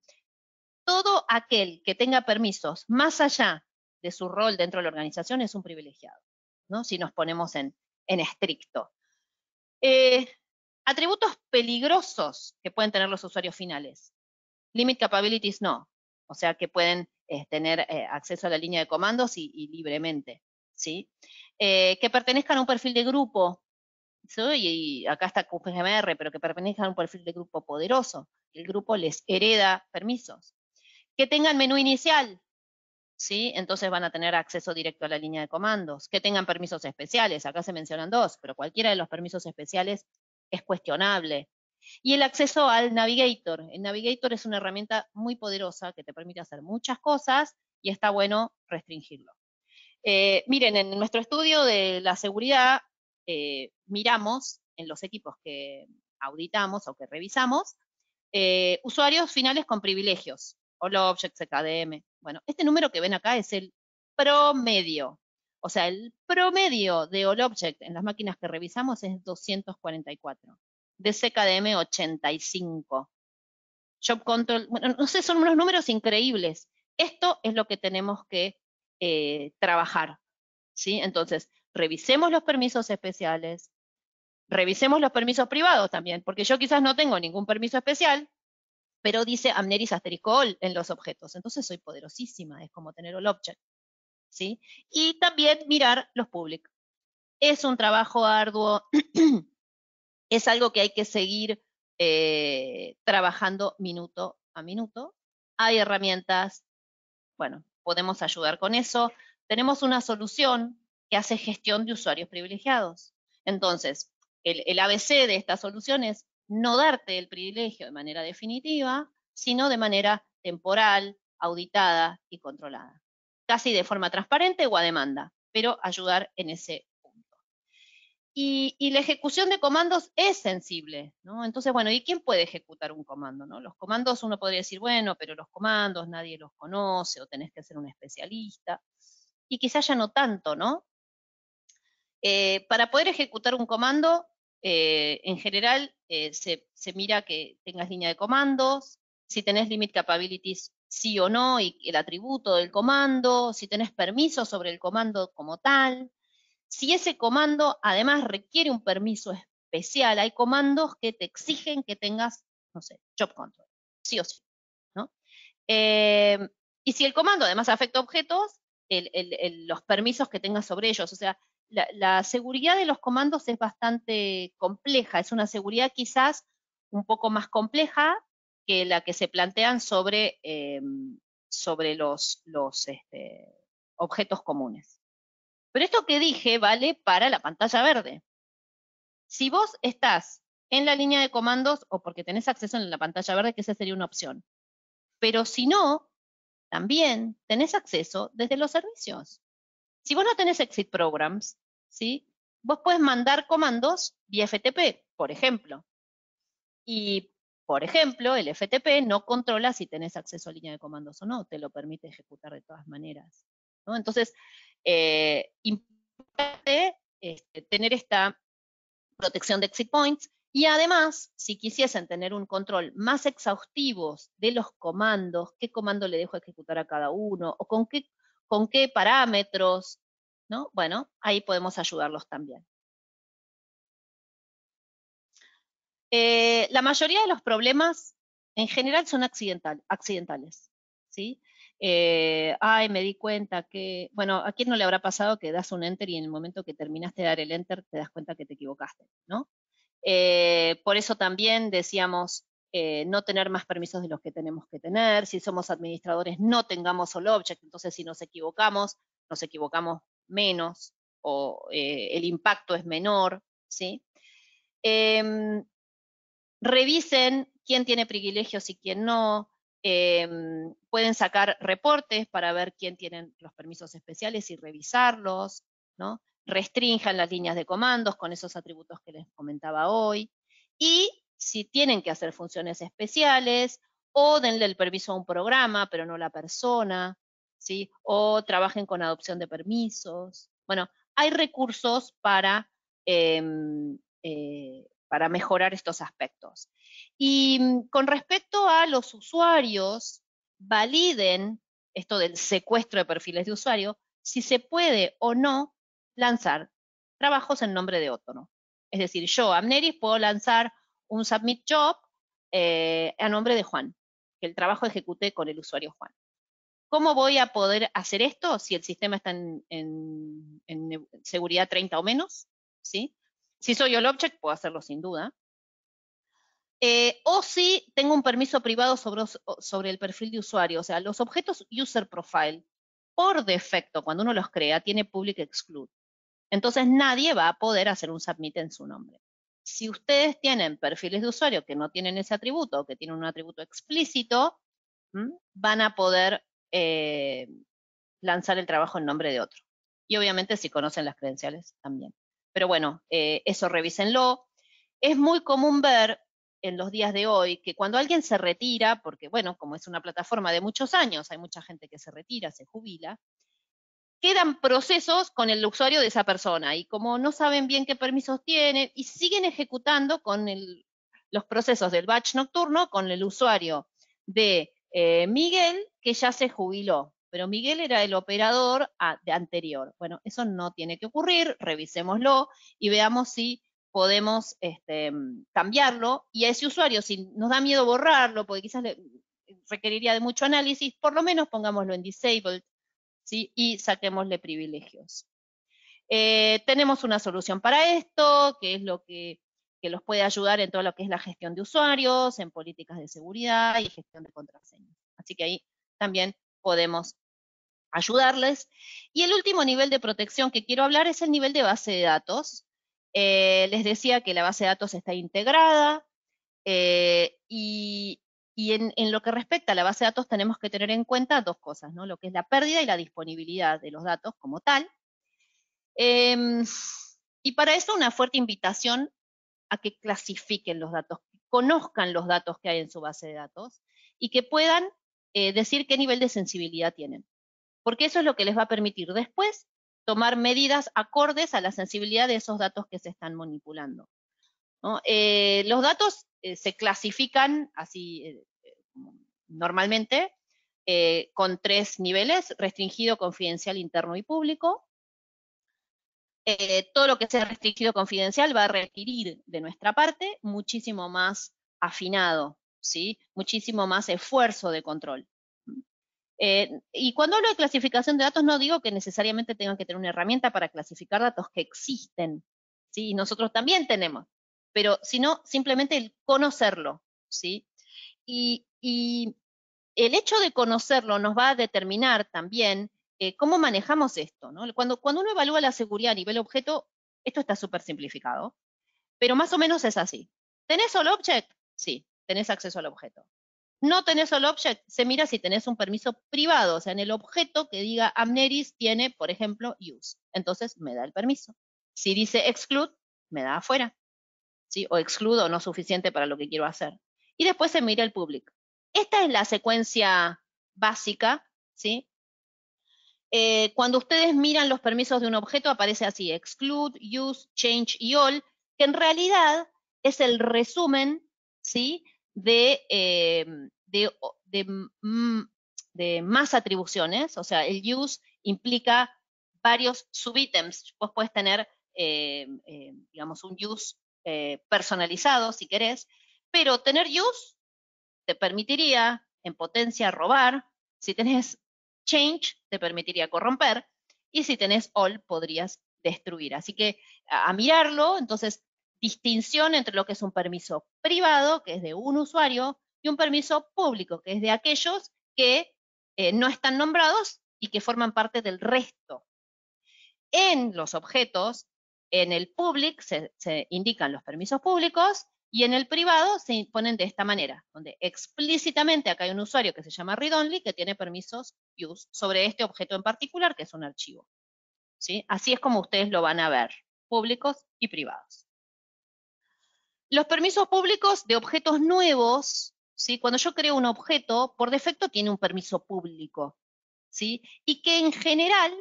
Todo aquel que tenga permisos más allá de su rol dentro de la organización es un privilegiado, ¿no? Si nos ponemos en, en estricto. Eh, atributos peligrosos que pueden tener los usuarios finales. Limit capabilities no, o sea que pueden eh, tener eh, acceso a la línea de comandos y, libremente. ¿sí? que pertenezcan a un perfil de grupo, soy y, acá está QGMR, pero que pertenezcan a un perfil de grupo poderoso. El grupo les hereda permisos. Que tengan menú inicial, entonces van a tener acceso directo a la línea de comandos. Que tengan permisos especiales, acá se mencionan dos, pero cualquiera de los permisos especiales es cuestionable. Y el acceso al Navigator. El Navigator es una herramienta muy poderosa que te permite hacer muchas cosas y está bueno restringirlo. Eh, miren, en nuestro estudio de la seguridad eh, miramos en los equipos que auditamos o que revisamos eh, usuarios finales con privilegios, los Objects, KDM. Bueno, este número que ven acá es el promedio. O sea, el promedio de All Object en las máquinas que revisamos es 244. De CKDM 85. Job Control, bueno, no sé, son unos números increíbles. Esto es lo que tenemos que eh, trabajar. ¿sí? Entonces, revisemos los permisos especiales, revisemos los permisos privados también, porque yo quizás no tengo ningún permiso especial, pero dice Amneris astericol en los objetos. Entonces soy poderosísima, es como tener el object. ¿sí? Y también mirar los public. Es un trabajo arduo, es algo que hay que seguir eh, trabajando minuto a minuto. Hay herramientas, bueno, podemos ayudar con eso. Tenemos una solución que hace gestión de usuarios privilegiados. Entonces, el, el ABC de esta solución es no darte el privilegio de manera definitiva, sino de manera temporal, auditada y controlada. Casi de forma transparente o a demanda, pero ayudar en ese punto. Y, la ejecución de comandos es sensible, ¿no? Entonces, bueno, ¿y quién puede ejecutar un comando? ¿no? Los comandos uno podría decir, bueno, pero los comandos nadie los conoce o tenés que ser un especialista. Y quizás ya no tanto, ¿no? Eh, para poder ejecutar un comando eh, en general, eh, se, mira que tengas línea de comandos, si tenés limit capabilities sí o no, y el atributo del comando, si tenés permiso sobre el comando como tal, si ese comando además requiere un permiso especial, hay comandos que te exigen que tengas, no sé, job control, sí o sí, ¿no? Eh, y si el comando además afecta objetos, los permisos que tengas sobre ellos, o sea, la, seguridad de los comandos es bastante compleja, es una seguridad quizás un poco más compleja que la que se plantean sobre, eh, sobre los, este, objetos comunes. Pero esto que dije vale para la pantalla verde. Si vos estás en la línea de comandos o porque tenés acceso en la pantalla verde, que esa sería una opción. Pero si no, también tenés acceso desde los servicios. Si vos no tenés Exit Programs, ¿sí? Vos puedes mandar comandos vía FTP, por ejemplo. Y, por ejemplo, el FTP no controla si tenés acceso a línea de comandos o no, te lo permite ejecutar de todas maneras. Entonces, eh, importante este, tener esta protección de exit points y además, si quisiesen tener un control más exhaustivo de los comandos, qué comando le dejo ejecutar a cada uno o con qué, con qué parámetros, bueno, ahí podemos ayudarlos también. Eh, la mayoría de los problemas en general son accidentales, ¿sí? Eh, ay, me di cuenta que, bueno, ¿a quién no le habrá pasado que das un enter y en el momento que terminaste de dar el enter te das cuenta que te equivocaste, ¿no? Eh, por eso también decíamos no tener más permisos de los que tenemos que tener, si somos administradores no tengamos solo object, entonces si nos equivocamos, nos equivocamos menos o eh, el impacto es menor, ¿sí? Em, revisen quién tiene privilegios y quién no, em, pueden sacar reportes para ver quién tiene los permisos especiales y revisarlos, ¿no? Restrinjan las líneas de comandos con esos atributos que les comentaba hoy. Y si tienen que hacer funciones especiales, o denle el permiso a un programa, pero no a la persona, o trabajen con adopción de permisos. Bueno, hay recursos para, em, eh, para mejorar estos aspectos. Y mm, con respecto a los usuarios, validen esto del secuestro de perfiles de usuario, si se puede o no lanzar trabajos en nombre de otro. Es decir, yo, Amneris, puedo lanzar un submit job eh, a nombre de Juan, que el trabajo ejecute con el usuario Juan. ¿Cómo voy a poder hacer esto si el sistema está en, seguridad 30 o menos? ¿Sí? Si soy el object, puedo hacerlo sin duda. Eh, o si tengo un permiso privado sobre, sobre el perfil de usuario, o sea, los objetos user profile, por defecto, cuando uno los crea, tiene public exclude. Entonces nadie va a poder hacer un submit en su nombre. Si ustedes tienen perfiles de usuario que no tienen ese atributo, que tienen un atributo explícito, van a poder eh, lanzar el trabajo en nombre de otro. Y obviamente si conocen las credenciales también. Pero bueno, eh, eso revísenlo. Es muy común ver en los días de hoy que cuando alguien se retira, porque bueno, como es una plataforma de muchos años, hay mucha gente que se retira, se jubila, quedan procesos con el usuario de esa persona y como no saben bien qué permisos tienen y siguen ejecutando con los procesos del batch nocturno con el usuario de eh, Miguel que ya se jubiló, pero Miguel era el operador ah, anterior. Bueno, eso no tiene que ocurrir, revisémoslo y veamos si podemos este, mm, cambiarlo. Y a ese usuario, si nos da miedo borrarlo, porque quizás mm, requeriría de mucho análisis, por lo menos pongámoslo en disabled ¿sí? y saquémosle privilegios. Eh, tenemos una solución para esto, que es lo que, que los puede ayudar en todo lo que es la gestión de usuarios, en políticas de seguridad y gestión de contraseñas. Así que ahí también podemos ayudarles. Y el último nivel de protección que quiero hablar es el nivel de base de datos. Eh, les decía que la base de datos está integrada eh, y, en, lo que respecta a la base de datos tenemos que tener en cuenta dos cosas, ¿no? lo que es la pérdida y la disponibilidad de los datos como tal. Em, y para eso una fuerte invitación a que clasifiquen los datos, conozcan los datos que hay en su base de datos y que puedan eh, decir qué nivel de sensibilidad tienen. Porque eso es lo que les va a permitir después tomar medidas acordes a la sensibilidad de esos datos que se están manipulando. Eh, los datos eh, se clasifican así normalmente con tres niveles, restringido, confidencial, interno y público. todo lo que sea restringido confidencial va a requerir de nuestra parte muchísimo más afinado, ¿sí? muchísimo más esfuerzo de control. Eh, y cuando hablo de clasificación de datos, no digo que necesariamente tengan que tener una herramienta para clasificar datos que existen, ¿sí? nosotros también tenemos, pero sino simplemente el conocerlo. ¿sí? Y, el hecho de conocerlo nos va a determinar también eh, cómo manejamos esto. Cuando, cuando uno evalúa la seguridad a nivel objeto, esto está súper simplificado, pero más o menos es así. ¿Tenés solo object? Sí tenés acceso al objeto. No tenés el object, se mira si tenés un permiso privado, o sea, en el objeto que diga Amneris tiene, por ejemplo, use. Entonces me da el permiso. Si dice exclude, me da afuera. ¿Sí? O excludo no suficiente para lo que quiero hacer. Y después se mira el public. Esta es la secuencia básica, ¿sí? Eh, cuando ustedes miran los permisos de un objeto aparece así, exclude, use, change y all, que en realidad es el resumen, ¿sí? Eh, mm, de, más atribuciones, o sea, el use implica varios subitems. Vos puedes tener, eh, eh, digamos, un use personalizado, si querés, pero tener use te permitiría, en potencia, robar. Si tenés change, te permitiría corromper. Y si tenés all, podrías destruir. Así que a mirarlo, entonces distinción entre lo que es un permiso privado, que es de un usuario, y un permiso público, que es de aquellos que eh, no están nombrados y que forman parte del resto. En los objetos, en el public se, indican los permisos públicos y en el privado se ponen de esta manera, donde explícitamente acá hay un usuario que se llama read only que tiene permisos use sobre este objeto en particular, que es un archivo. Así es como ustedes lo van a ver, públicos y privados. Los permisos públicos de objetos nuevos, ¿sí? cuando yo creo un objeto, por defecto tiene un permiso público, ¿sí? y que en general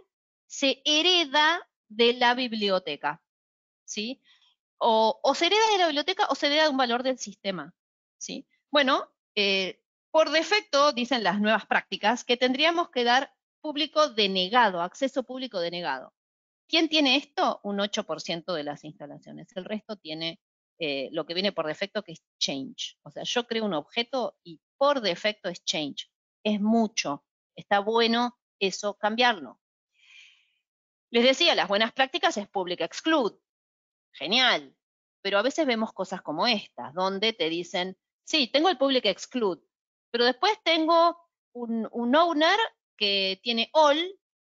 se hereda de la biblioteca. ¿sí? O, se hereda de la biblioteca o se hereda de un valor del sistema. ¿sí? Bueno, eh, por defecto, dicen las nuevas prácticas, que tendríamos que dar público denegado, acceso público denegado. ¿Quién tiene esto? Un 8% de las instalaciones. El resto tiene eh, lo que viene por defecto, que es change. O sea, yo creo un objeto y por defecto es change. Es mucho. Está bueno eso cambiarlo. Les decía, las buenas prácticas es public exclude. Genial. Pero a veces vemos cosas como estas, donde te dicen, sí, tengo el public exclude, pero después tengo un, owner que tiene all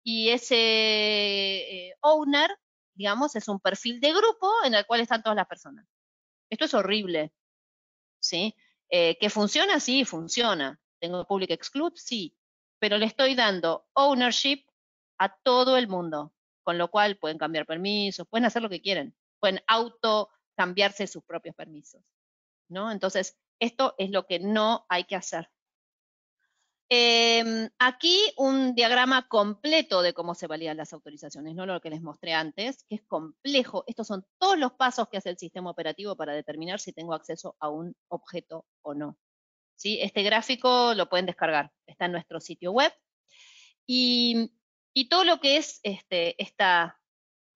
y ese eh, owner, digamos, es un perfil de grupo en el cual están todas las personas. Esto es horrible, ¿sí? Eh, ¿Que funciona? Sí, funciona. ¿Tengo public exclude? Sí. Pero le estoy dando ownership a todo el mundo, con lo cual pueden cambiar permisos, pueden hacer lo que quieren, pueden auto cambiarse sus propios permisos, ¿no? Entonces, esto es lo que no hay que hacer. Em, aquí un diagrama completo de cómo se validan las autorizaciones, no lo que les mostré antes, que es complejo. Estos son todos los pasos que hace el sistema operativo para determinar si tengo acceso a un objeto o no. ¿Sí? Este gráfico lo pueden descargar, está en nuestro sitio web. Y, todo lo que es este, esta,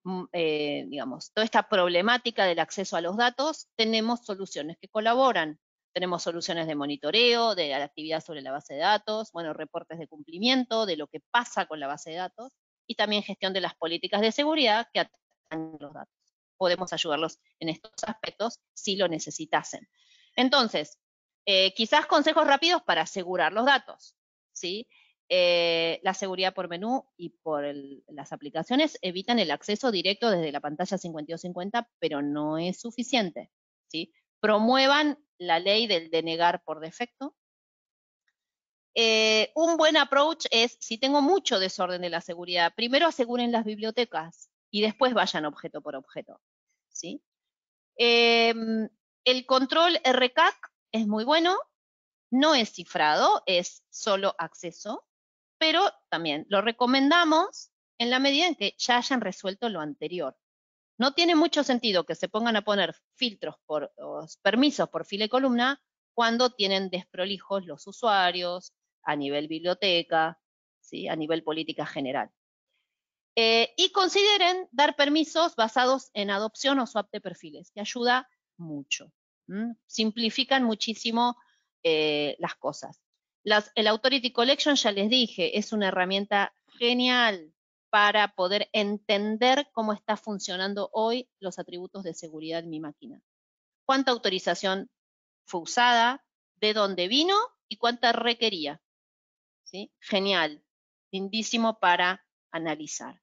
mm, eh, digamos, toda esta problemática del acceso a los datos, tenemos soluciones que colaboran tenemos soluciones de monitoreo, de la actividad sobre la base de datos, bueno, reportes de cumplimiento, de lo que pasa con la base de datos y también gestión de las políticas de seguridad que atacan los datos. Podemos ayudarlos en estos aspectos si lo necesitasen. Entonces, eh, quizás consejos rápidos para asegurar los datos, ¿sí? Eh, la seguridad por menú y por las aplicaciones evitan el acceso directo desde la pantalla 5250, pero no es suficiente, ¿sí? Promuevan la ley del denegar por defecto. Eh, un buen approach es, si tengo mucho desorden de la seguridad, primero aseguren las bibliotecas y después vayan objeto por objeto. ¿sí? Em, el control RCAC es muy bueno, no es cifrado, es solo acceso, pero también lo recomendamos en la medida en que ya hayan resuelto lo anterior. No tiene mucho sentido que se pongan a poner filtros por o permisos por fila y columna cuando tienen desprolijos los usuarios a nivel biblioteca, ¿sí? a nivel política general. Eh, y consideren dar permisos basados en adopción o swap de perfiles, que ayuda mucho. Simplifican muchísimo eh, las cosas. el Authority Collection, ya les dije, es una herramienta genial para poder entender cómo está funcionando hoy los atributos de seguridad en mi máquina. Cuánta autorización fue usada, de dónde vino y cuánta requería. ¿Sí? Genial, lindísimo para analizar.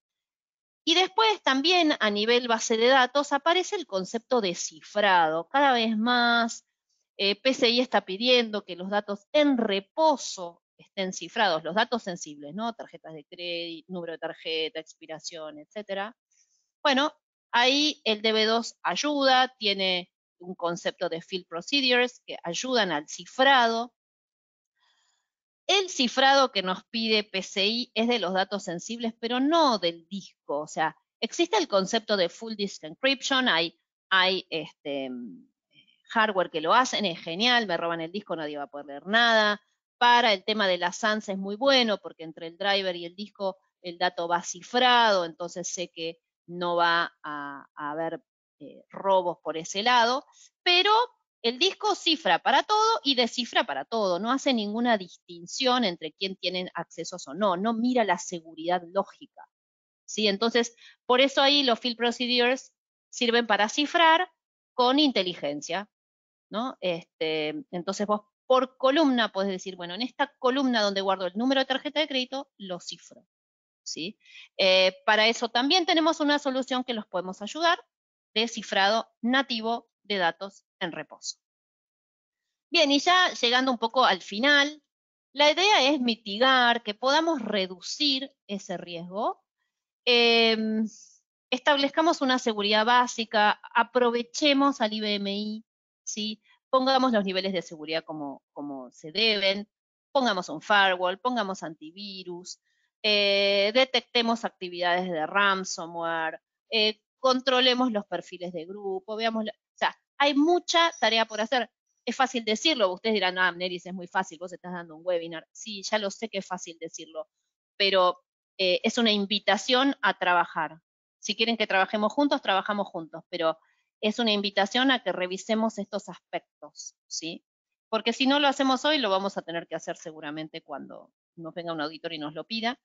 Y después también a nivel base de datos aparece el concepto de cifrado. Cada vez más eh, PCI está pidiendo que los datos en reposo estén cifrados, los datos sensibles, ¿no? Tarjetas de crédito, número de tarjeta, expiración, etcétera. Bueno, ahí el DB2 ayuda, tiene un concepto de field procedures que ayudan al cifrado. El cifrado que nos pide PCI es de los datos sensibles, pero no del disco. O sea, existe el concepto de full disk encryption, hay, hay este, mm, hardware que lo hacen, es genial, me roban el disco, nadie va a poder leer nada el tema de la SANS es muy bueno porque entre el driver y el disco el dato va cifrado, entonces sé que no va a, haber eh, robos por ese lado, pero el disco cifra para todo y descifra para todo, no hace ninguna distinción entre quién tiene accesos o no, no mira la seguridad lógica. ¿sí? Entonces, por eso ahí los field procedures sirven para cifrar con inteligencia. ¿no? Este, entonces vos por columna puedes decir, bueno, en esta columna donde guardo el número de tarjeta de crédito, lo cifro. ¿sí? Eh, para eso también tenemos una solución que los podemos ayudar, de cifrado nativo de datos en reposo. Bien, y ya llegando un poco al final, la idea es mitigar, que podamos reducir ese riesgo. Em, establezcamos una seguridad básica, aprovechemos al IBMI, ¿sí? pongamos los niveles de seguridad como, como se deben, pongamos un firewall, pongamos antivirus, eh, detectemos actividades de ransomware, eh, controlemos los perfiles de grupo, veamos, o sea, hay mucha tarea por hacer. Es fácil decirlo, ustedes dirán, ah, Neris, es muy fácil, vos estás dando un webinar. Sí, ya lo sé que es fácil decirlo, pero eh, es una invitación a trabajar. Si quieren que trabajemos juntos, trabajamos juntos, pero es una invitación a que revisemos estos aspectos, ¿sí? Porque si no lo hacemos hoy, lo vamos a tener que hacer seguramente cuando nos venga un auditor y nos lo pida.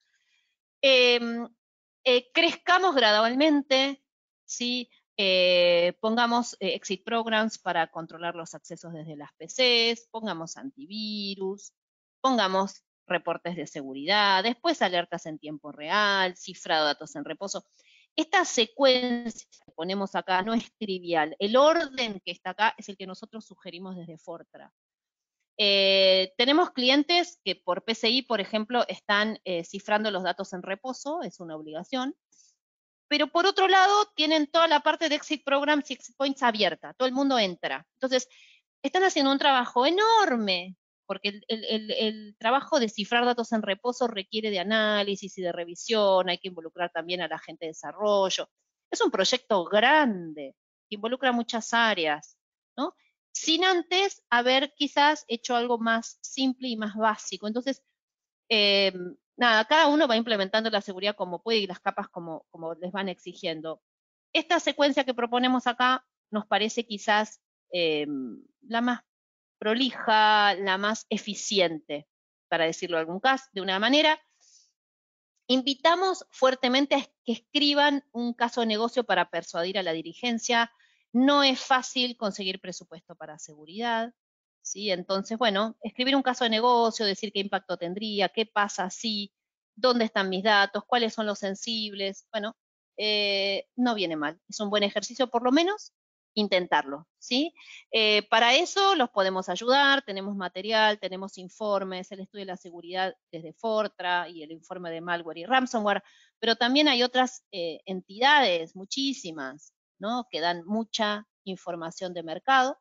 Em, eh, crezcamos gradualmente, eh, pongamos eh, exit programs para controlar los accesos desde las PCs, pongamos antivirus, pongamos reportes de seguridad, después alertas en tiempo real, cifrado de datos en reposo. Esta secuencia que ponemos acá no es trivial. El orden que está acá es el que nosotros sugerimos desde Fortra. Eh, tenemos clientes que por PCI, por ejemplo, están eh, cifrando los datos en reposo, es una obligación. Pero por otro lado, tienen toda la parte de Exit Program, six Exit Points abierta, todo el mundo entra. Entonces, están haciendo un trabajo enorme porque el, trabajo de cifrar datos en reposo requiere de análisis y de revisión, hay que involucrar también a la gente de desarrollo. Es un proyecto grande que involucra muchas áreas, ¿no? Sin antes haber quizás hecho algo más simple y más básico. Entonces, eh, nada, cada uno va implementando la seguridad como puede y las capas como, les van exigiendo. Esta secuencia que proponemos acá nos parece quizás eh, la más prolija, la más eficiente, para decirlo de algún caso, de una manera. Invitamos fuertemente a que escriban un caso de negocio para persuadir a la dirigencia. No es fácil conseguir presupuesto para seguridad. ¿sí? Entonces, bueno, escribir un caso de negocio, decir qué impacto tendría, qué pasa si, dónde están mis datos, cuáles son los sensibles. Bueno, eh, no viene mal. Es un buen ejercicio por lo menos intentarlo, ¿sí? Eh, para eso los podemos ayudar, tenemos material, tenemos informes, el estudio de la seguridad desde Fortra y el informe de malware y ransomware, pero también hay otras eh, entidades, muchísimas, ¿no? Que dan mucha información de mercado.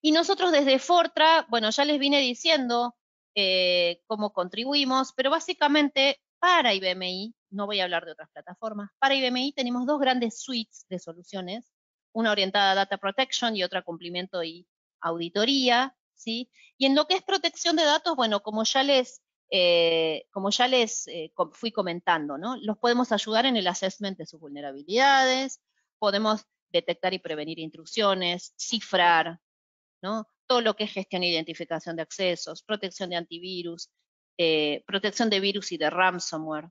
Y nosotros desde Fortra, bueno, ya les vine diciendo eh, cómo contribuimos, pero básicamente para IBMI, no voy a hablar de otras plataformas, para IBMI tenemos dos grandes suites de soluciones una orientada a data protection y otra a cumplimiento y auditoría, ¿sí? Y en lo que es protección de datos, bueno, como ya les, eh, como ya les eh, fui comentando, ¿no? Los podemos ayudar en el assessment de sus vulnerabilidades, podemos detectar y prevenir intrusiones, cifrar, ¿no? Todo lo que es gestión e identificación de accesos, protección de antivirus, eh, protección de virus y de ransomware,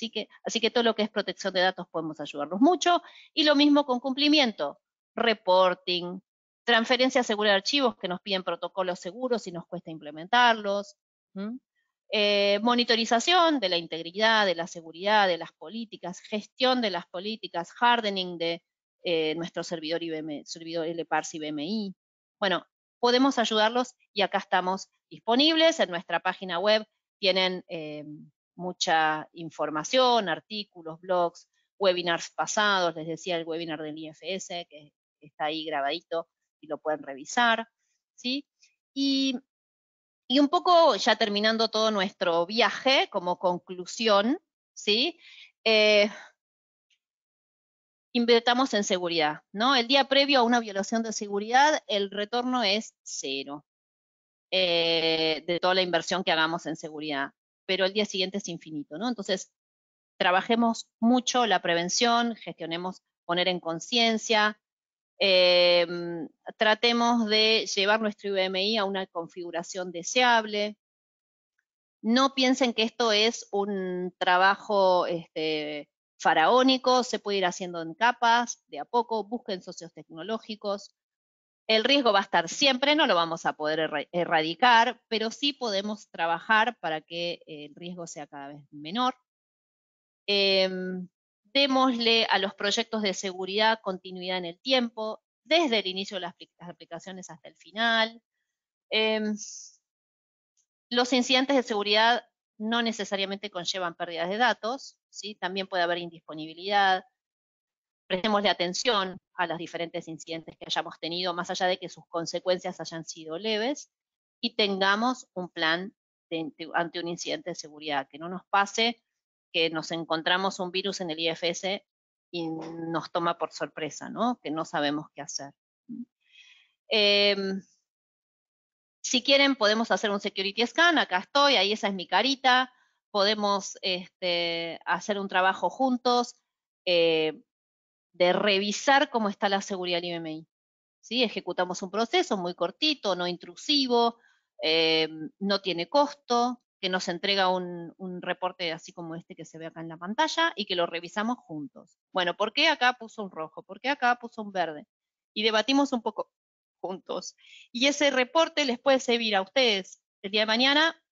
Así que, así que todo lo que es protección de datos podemos ayudarlos mucho. Y lo mismo con cumplimiento, reporting, transferencia segura de archivos que nos piden protocolos seguros y nos cuesta implementarlos. Eh, monitorización de la integridad, de la seguridad, de las políticas, gestión de las políticas, hardening de eh, nuestro servidor, IBM, servidor LPARS BMI, Bueno, podemos ayudarlos y acá estamos disponibles. En nuestra página web tienen eh, mucha información, artículos, blogs, webinars pasados, les decía el webinar del IFS, que está ahí grabadito y lo pueden revisar, ¿sí? Y, un poco ya terminando todo nuestro viaje como conclusión, ¿sí? Eh, invertamos en seguridad, ¿no? El día previo a una violación de seguridad, el retorno es cero eh, de toda la inversión que hagamos en seguridad pero el día siguiente es infinito, ¿no? Entonces, trabajemos mucho la prevención, gestionemos poner en conciencia, em, tratemos de llevar nuestro IBMI a una configuración deseable. No piensen que esto es un trabajo este, faraónico, se puede ir haciendo en capas, de a poco, busquen socios tecnológicos, el riesgo va a estar siempre, no lo vamos a poder erradicar, pero sí podemos trabajar para que eh, el riesgo sea cada vez menor. Em, démosle a los proyectos de seguridad continuidad en el tiempo, desde el inicio de las aplicaciones hasta el final. Em, los incidentes de seguridad no necesariamente conllevan pérdidas de datos, ¿sí? también puede haber indisponibilidad. Prestémosle atención, a las diferentes incidentes que hayamos tenido, más allá de que sus consecuencias hayan sido leves, y tengamos un plan ante un incidente de seguridad, que no nos pase que nos encontramos un virus en el IFS y nos toma por sorpresa, que no sabemos qué hacer. Em, si quieren, podemos hacer un security scan, acá estoy, ahí esa es mi carita, podemos este, hacer un trabajo juntos, eh, de revisar cómo está la seguridad del IMEI. Ejecutamos un proceso muy cortito, no intrusivo, em, no tiene costo, que nos entrega un, un, reporte así como este que se ve acá en la pantalla y que lo revisamos juntos. Bueno, ¿por qué acá puso un rojo? ¿Por qué acá puso un verde? Y debatimos un poco juntos. Y ese reporte les puede servir a ustedes el día de mañana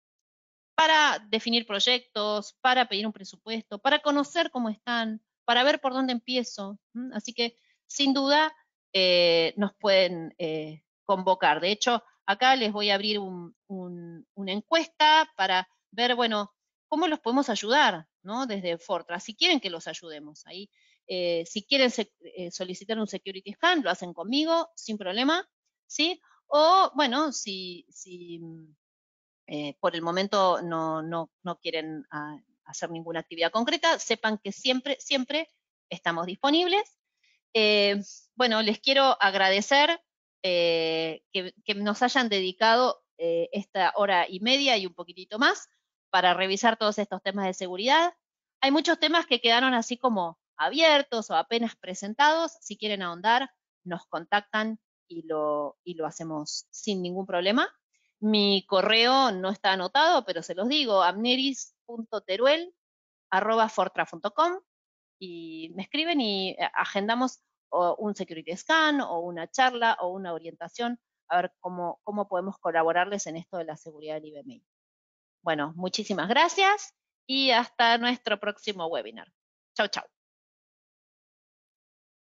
para definir proyectos, para pedir un presupuesto, para conocer cómo están, para ver por dónde empiezo. Así que, sin duda, eh, nos pueden eh, convocar. De hecho, acá les voy a abrir una encuesta para ver, bueno, cómo los podemos ayudar, ¿no? Desde Fortra, si quieren que los ayudemos. Ahí, eh, si quieren solicitar un security scan, lo hacen conmigo, sin problema, ¿sí? O, bueno, si, si por el momento no, no, no quieren... Ah, hacer ninguna actividad concreta, sepan que siempre, siempre estamos disponibles. Eh, bueno, les quiero agradecer eh, que, nos hayan dedicado eh, esta hora y media y un poquitito más para revisar todos estos temas de seguridad. Hay muchos temas que quedaron así como abiertos o apenas presentados. Si quieren ahondar, nos contactan y lo, y lo hacemos sin ningún problema. Mi correo no está anotado, pero se los digo, amneris teruel@fortra.com y me escriben y eh, agendamos un security scan o una charla o una orientación a ver cómo, cómo podemos colaborarles en esto de la seguridad del IBM. Bueno, muchísimas gracias y hasta nuestro próximo webinar. chao chau.